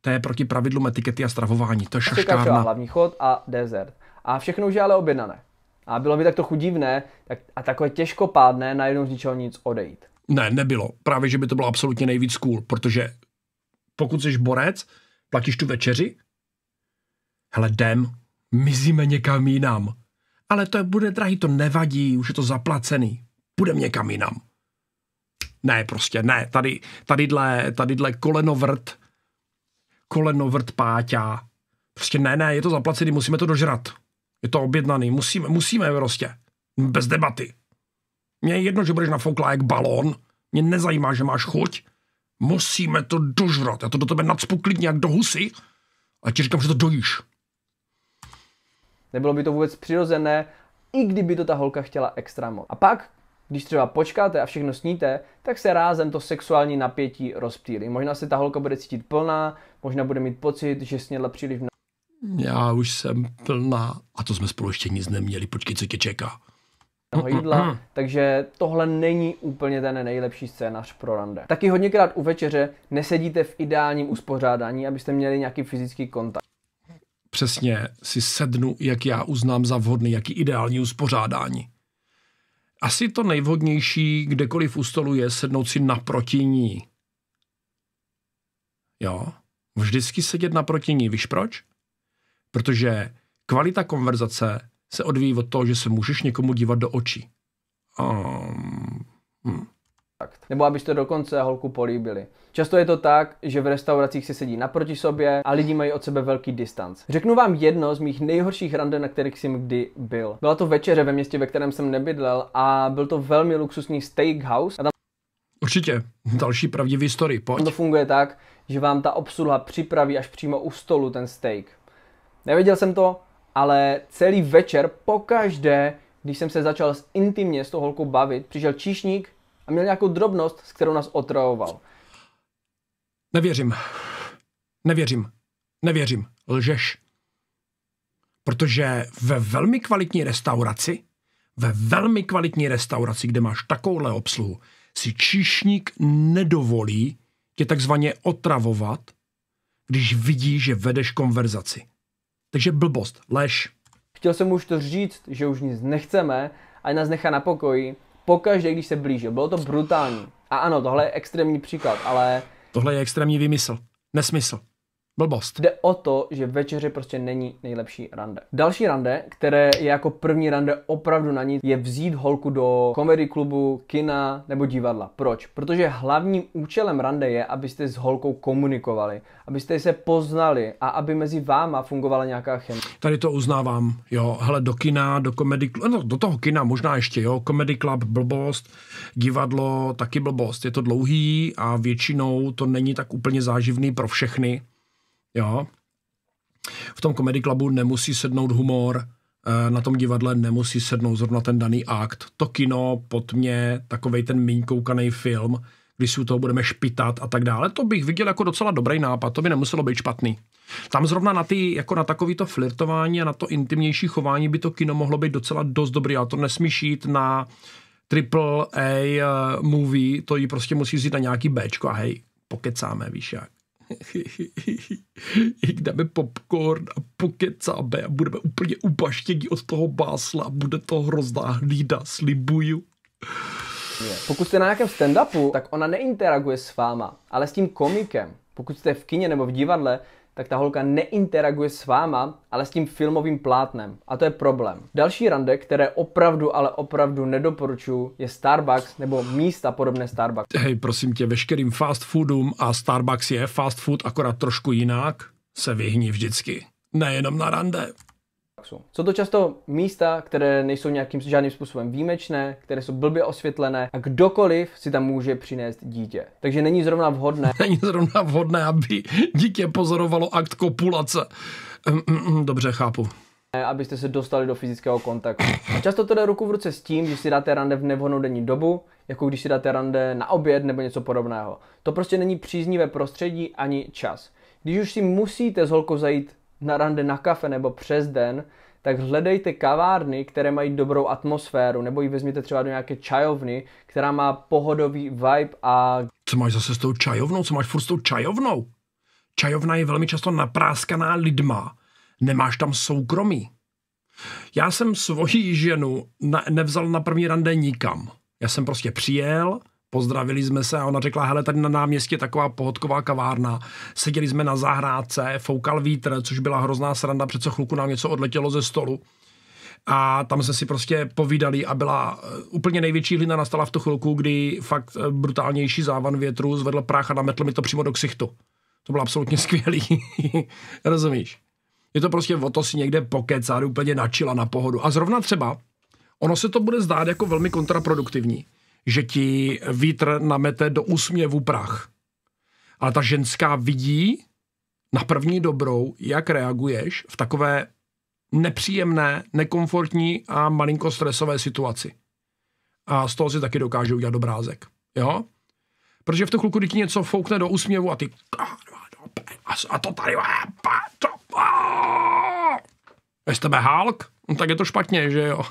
To je proti pravidlům etikety a stravování. To je šaškárna. hlavní chod a desert. A všechno už je ale objednané. A bylo by tak trochu divné tak, a takové těžkopádné najednou z ničeho nic odejít. Ne, nebylo. Právě, že by to bylo absolutně nejvíc cool, protože pokud jsi borec, platíš tu večeři? Hele, jdem, mizíme někam jinam. Ale to bude drahý, to nevadí, už je to zaplacený. Půjdem někam jinam. Ne, prostě ne, tady, tady dle, koleno vrt, kolenovrt, kolenovrt páťa. Prostě ne, ne, je to zaplacený, musíme to dožrat. Je to objednaný, musíme, musíme prostě. Bez debaty. Mně je jedno, že budeš nafouklá jak balón. Mě nezajímá, že máš chuť musíme to dožrat, já to do tebe nadspu klidně jak do husy a ti říkám, že to dojíš. Nebylo by to vůbec přirozené, i kdyby to ta holka chtěla extra moc. A pak, když třeba počkáte a všechno sníte, tak se rázem to sexuální napětí rozptýlí. Možná se ta holka bude cítit plná, možná bude mít pocit, že snědla příliš mnoho. Já už jsem plná a to jsme spolu ještě nic neměli, počkej, co tě čeká jídla, takže tohle není úplně ten nejlepší scénář pro rande. Taky hodněkrát u večeře nesedíte v ideálním uspořádání, abyste měli nějaký fyzický kontakt. Přesně si sednu, jak já uznám za vhodný, jaký ideální uspořádání. Asi to nejvhodnější, kdekoliv u stolu je, sednout si naproti ní. Jo, vždycky sedět naproti ní, víš proč? Protože kvalita konverzace se odvíjí od toho, že se můžeš někomu dívat do očí. Um, Tak. Nebo abyste dokonce holku políbili. Často je to tak, že v restauracích se sedí naproti sobě a lidi mají od sebe velký distanc. Řeknu vám jedno z mých nejhorších rande, na kterých jsem kdy byl. Byla to večeře ve městě, ve kterém jsem nebydlel a byl to velmi luxusní steakhouse. A tam Určitě, další pravdivý story, pojď. To funguje tak, že vám ta obsluha připraví až přímo u stolu ten steak. Nevěděl jsem to, ale celý večer, pokaždé, když jsem se začal s intimně s tou holkou bavit, přišel číšník a měl nějakou drobnost, s kterou nás otravoval. Nevěřím. Nevěřím. Nevěřím. Lžeš. Protože ve velmi kvalitní restauraci, ve velmi kvalitní restauraci, kde máš takovouhle obsluhu, si číšník nedovolí tě takzvaně otravovat, když vidí, že vedeš konverzaci. Takže blbost, lež. Chtěl jsem už to říct, že už nic nechceme, a nás nechá na pokoji, pokaždé, když se blížil. Bylo to brutální. A ano, tohle je extrémní příklad, ale... Tohle je extrémní vymysl. Nesmysl. Blbost. Jde o to, že večeře prostě není nejlepší rande. Další rande, které je jako první rande opravdu na nic, je vzít holku do komedy klubu, kina nebo divadla. Proč? Protože hlavním účelem rande je, abyste s holkou komunikovali, abyste se poznali a aby mezi váma fungovala nějaká chemie. Tady to uznávám, jo. Hele, do kina, do komedy, no, do toho kina možná ještě, jo. komedy klub blbost, divadlo, taky blbost. Je to dlouhý a většinou to není tak úplně záživný pro všechny Jo. V tom Comedy Clubu nemusí sednout humor, eh, na tom divadle nemusí sednout zrovna ten daný akt. To kino pod mě, takovej ten míň koukaný film, když si u toho budeme špitat a tak dále, to bych viděl jako docela dobrý nápad, to by nemuselo být špatný. Tam zrovna na, ty, jako na to flirtování a na to intimnější chování by to kino mohlo být docela dost dobrý, ale to nesmíš jít na triple A eh, movie, to jí prostě musí jít na nějaký Bčko a hej, pokecáme, víš jak. jak dáme popcorn a pokecáme a budeme úplně ubaštění od toho básla a bude to hrozná hlída, slibuju. Pokud jste na nějakém stand-upu, tak ona neinteraguje s váma, ale s tím komikem. Pokud jste v kině nebo v divadle, tak ta holka neinteraguje s váma, ale s tím filmovým plátnem. A to je problém. Další rande, které opravdu, ale opravdu nedoporučuju, je Starbucks nebo místa podobné Starbucks. Hej, prosím tě, veškerým fast foodům a Starbucks je fast food akorát trošku jinak, se vyhní vždycky. Nejenom na rande. Jsou to často místa, které nejsou nějakým žádným způsobem výjimečné, které jsou blbě osvětlené a kdokoliv si tam může přinést dítě. Takže není zrovna vhodné. Není zrovna vhodné, aby dítě pozorovalo akt kopulace. Mm, mm, mm, dobře, chápu abyste se dostali do fyzického kontaktu. A často to jde ruku v ruce s tím, že si dáte rande v nevhodnou denní dobu, jako když si dáte rande na oběd nebo něco podobného. To prostě není příznivé prostředí ani čas. Když už si musíte s holkou zajít na rande na kafe nebo přes den, tak hledejte kavárny, které mají dobrou atmosféru, nebo ji vezměte třeba do nějaké čajovny, která má pohodový vibe a... Co máš zase s tou čajovnou? Co máš furt s tou čajovnou? Čajovna je velmi často napráskaná lidma. Nemáš tam soukromí. Já jsem svoji ženu na, nevzal na první rande nikam. Já jsem prostě přijel, pozdravili jsme se a ona řekla, hele, tady na náměstí je taková pohodková kavárna, seděli jsme na zahrádce, foukal vítr, což byla hrozná sranda, přece chluku nám něco odletělo ze stolu a tam jsme si prostě povídali a byla eh, úplně největší hlina nastala v tu chvilku, kdy fakt eh, brutálnější závan větru zvedl prach a nametl mi to přímo do ksichtu. To bylo absolutně skvělý. Rozumíš? Je to prostě o to si někde pokecat, úplně načila na pohodu. A zrovna třeba, ono se to bude zdát jako velmi kontraproduktivní, že ti vítr namete do úsměvu prach. Ale ta ženská vidí na první dobrou, jak reaguješ v takové nepříjemné, nekomfortní a malinko stresové situaci. A z toho si taky dokážu udělat obrázek. Jo? Protože v tu chvilku, když ti něco foukne do úsměvu a ty a to tady a to, a, jste Hulk? no tak je to špatně, že jo.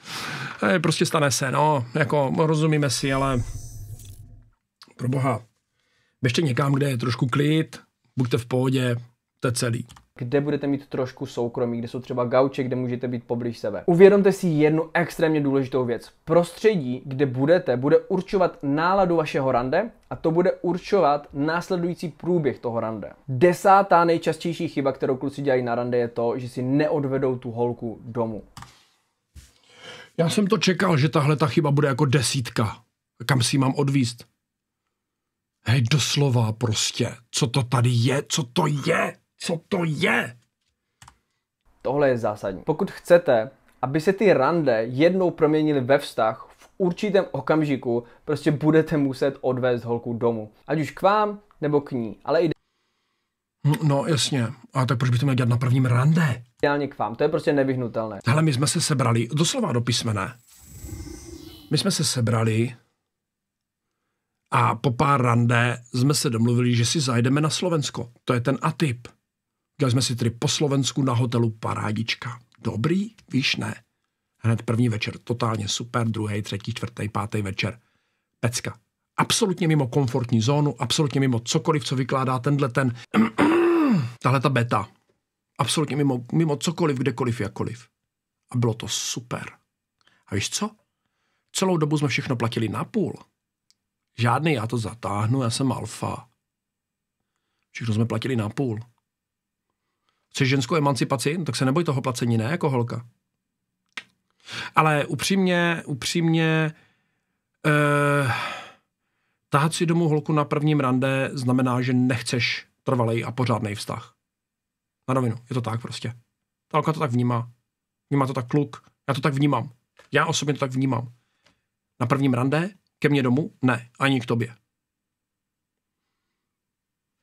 prostě stane se, no, jako rozumíme si, ale pro boha, běžte někam, kde je trošku klid, buďte v pohodě, to je celý kde budete mít trošku soukromí, kde jsou třeba gauče, kde můžete být poblíž sebe. Uvědomte si jednu extrémně důležitou věc. Prostředí, kde budete, bude určovat náladu vašeho rande a to bude určovat následující průběh toho rande. Desátá nejčastější chyba, kterou kluci dělají na rande, je to, že si neodvedou tu holku domů. Já jsem to čekal, že tahle ta chyba bude jako desítka. Kam si ji mám odvíst? Hej, doslova prostě. Co to tady je? Co to je? Co to je? Tohle je zásadní. Pokud chcete, aby se ty rande jednou proměnily ve vztah, v určitém okamžiku prostě budete muset odvést holku domů. Ať už k vám, nebo k ní, ale i No jasně, a tak proč by to měl dělat na prvním rande? Ideálně k vám, to je prostě nevyhnutelné. Hele, my jsme se sebrali, doslova do písmene. My jsme se sebrali a po pár rande jsme se domluvili, že si zajdeme na Slovensko. To je ten atyp. Dělali jsme si tedy po Slovensku na hotelu Parádička. Dobrý? Víš, ne. Hned první večer, totálně super, druhý, třetí, čtvrtý, pátý večer. Pecka. Absolutně mimo komfortní zónu, absolutně mimo cokoliv, co vykládá tenhle ten, tahle ta beta. Absolutně mimo, mimo cokoliv, kdekoliv, jakoliv. A bylo to super. A víš co? Celou dobu jsme všechno platili na půl. Žádný já to zatáhnu, já jsem alfa. Všechno jsme platili na půl. Chceš ženskou emancipaci? No, tak se neboj toho placení, ne jako holka. Ale upřímně, upřímně, eh, tahat si domů holku na prvním rande znamená, že nechceš trvalý a pořádný vztah. Na rovinu, je to tak prostě. Ta holka to tak vnímá. Vnímá to tak kluk. Já to tak vnímám. Já osobně to tak vnímám. Na prvním rande? Ke mně domů? Ne, ani k tobě.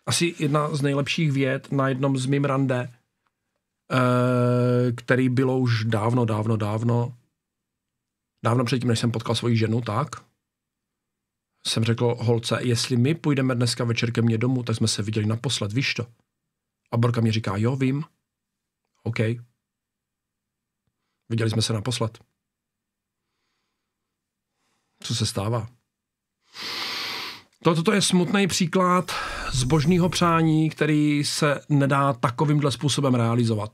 Asi jedna z nejlepších věd na jednom z mým rande Eh, který bylo už dávno, dávno, dávno, dávno předtím, než jsem potkal svoji ženu, tak jsem řekl holce, jestli my půjdeme dneska večer ke mně domů, tak jsme se viděli naposled, víš to? A Borka mi říká, jo, vím. OK. Viděli jsme se naposled. Co se stává? Toto je smutný příklad zbožného přání, který se nedá takovýmhle způsobem realizovat.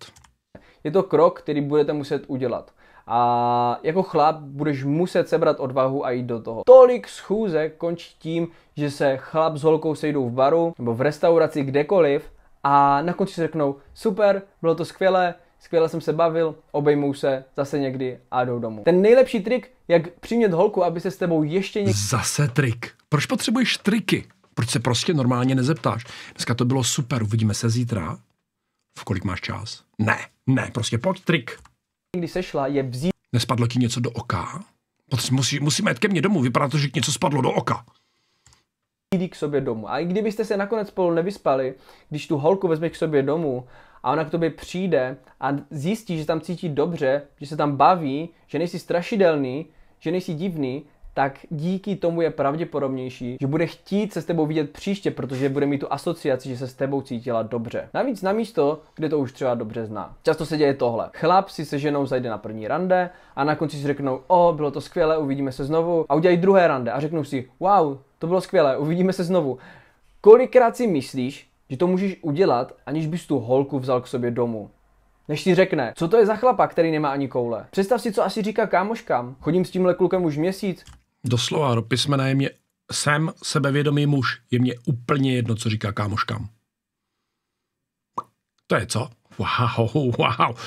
Je to krok, který budete muset udělat. A jako chlap budeš muset sebrat odvahu a jít do toho. Tolik schůzek končí tím, že se chlap s holkou sejdou v baru nebo v restauraci kdekoliv a na konci si řeknou, super, bylo to skvělé, skvěle jsem se bavil, obejmou se zase někdy a jdou domů. Ten nejlepší trik jak přimět holku, aby se s tebou ještě někdy... Zase trik. Proč potřebuješ triky? Proč se prostě normálně nezeptáš? Dneska to bylo super, uvidíme se zítra. V kolik máš čas? Ne, ne, prostě pojď trik. Když sešla, je vzít... Nespadlo ti něco do oka? Musí, musíme jít ke mně domů, vypadá to, že něco spadlo do oka Jdi k sobě domů. A i kdybyste se nakonec spolu nevyspali, když tu holku vezmeš k sobě domů a ona k tobě přijde a zjistí, že tam cítí dobře, že se tam baví, že nejsi strašidelný, že nejsi divný, tak díky tomu je pravděpodobnější, že bude chtít se s tebou vidět příště, protože bude mít tu asociaci, že se s tebou cítila dobře. Navíc na místo, kde to už třeba dobře zná. Často se děje tohle. Chlap si se ženou zajde na první rande a na konci si řeknou, o, bylo to skvělé, uvidíme se znovu. A udělají druhé rande a řeknou si, wow, to bylo skvělé, uvidíme se znovu. Kolikrát si myslíš, že to můžeš udělat, aniž bys tu holku vzal k sobě domů? než ti řekne, co to je za chlapa, který nemá ani koule. Představ si, co asi říká kámoškám. Chodím s tímhle klukem už měsíc. Doslova, do písmena je mě jsem sebevědomý muž, je mě úplně jedno, co říká kámoškám. To je co? Wow, wow.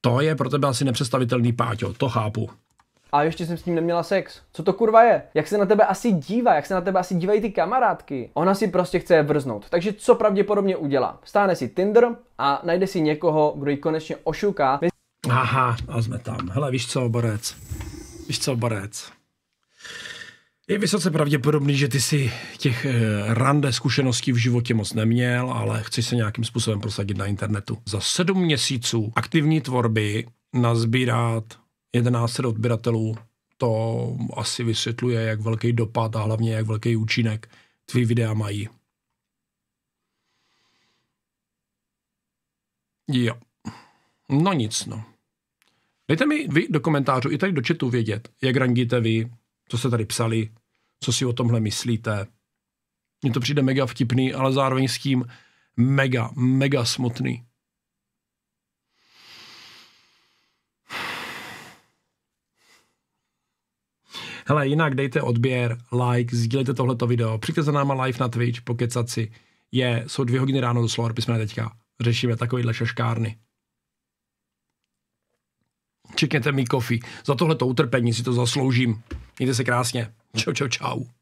To je pro tebe asi nepředstavitelný páťo, to chápu. A ještě jsem s ním neměla sex. Co to kurva je? Jak se na tebe asi dívá? Jak se na tebe asi dívají ty kamarádky? Ona si prostě chce vrznout. Takže co pravděpodobně udělá? Stáne si Tinder a najde si někoho, kdo ji konečně ošuká. Aha, a jsme tam. Hele, víš co, borec? Víš co, borec? Je vysoce pravděpodobný, že ty si těch eh, rande zkušeností v životě moc neměl, ale chceš se nějakým způsobem prosadit na internetu. Za sedm měsíců aktivní tvorby nazbírat 11 odběratelů, to asi vysvětluje, jak velký dopad a hlavně jak velký účinek tvý videa mají. Jo. No nic, no. Dejte mi vy do komentářů i tady do chatu vědět, jak rangíte vy, co jste tady psali, co si o tomhle myslíte. Mně to přijde mega vtipný, ale zároveň s tím mega, mega smutný. Hele, jinak dejte odběr, like, sdílejte tohleto video, přijďte za náma live na Twitch, pokecat si. Je, jsou dvě hodiny ráno do Slova jsme teďka. Řešíme takovýhle šaškárny. Čekněte mi kofi. Za tohleto utrpení si to zasloužím. Mějte se krásně. Čau, čau, čau.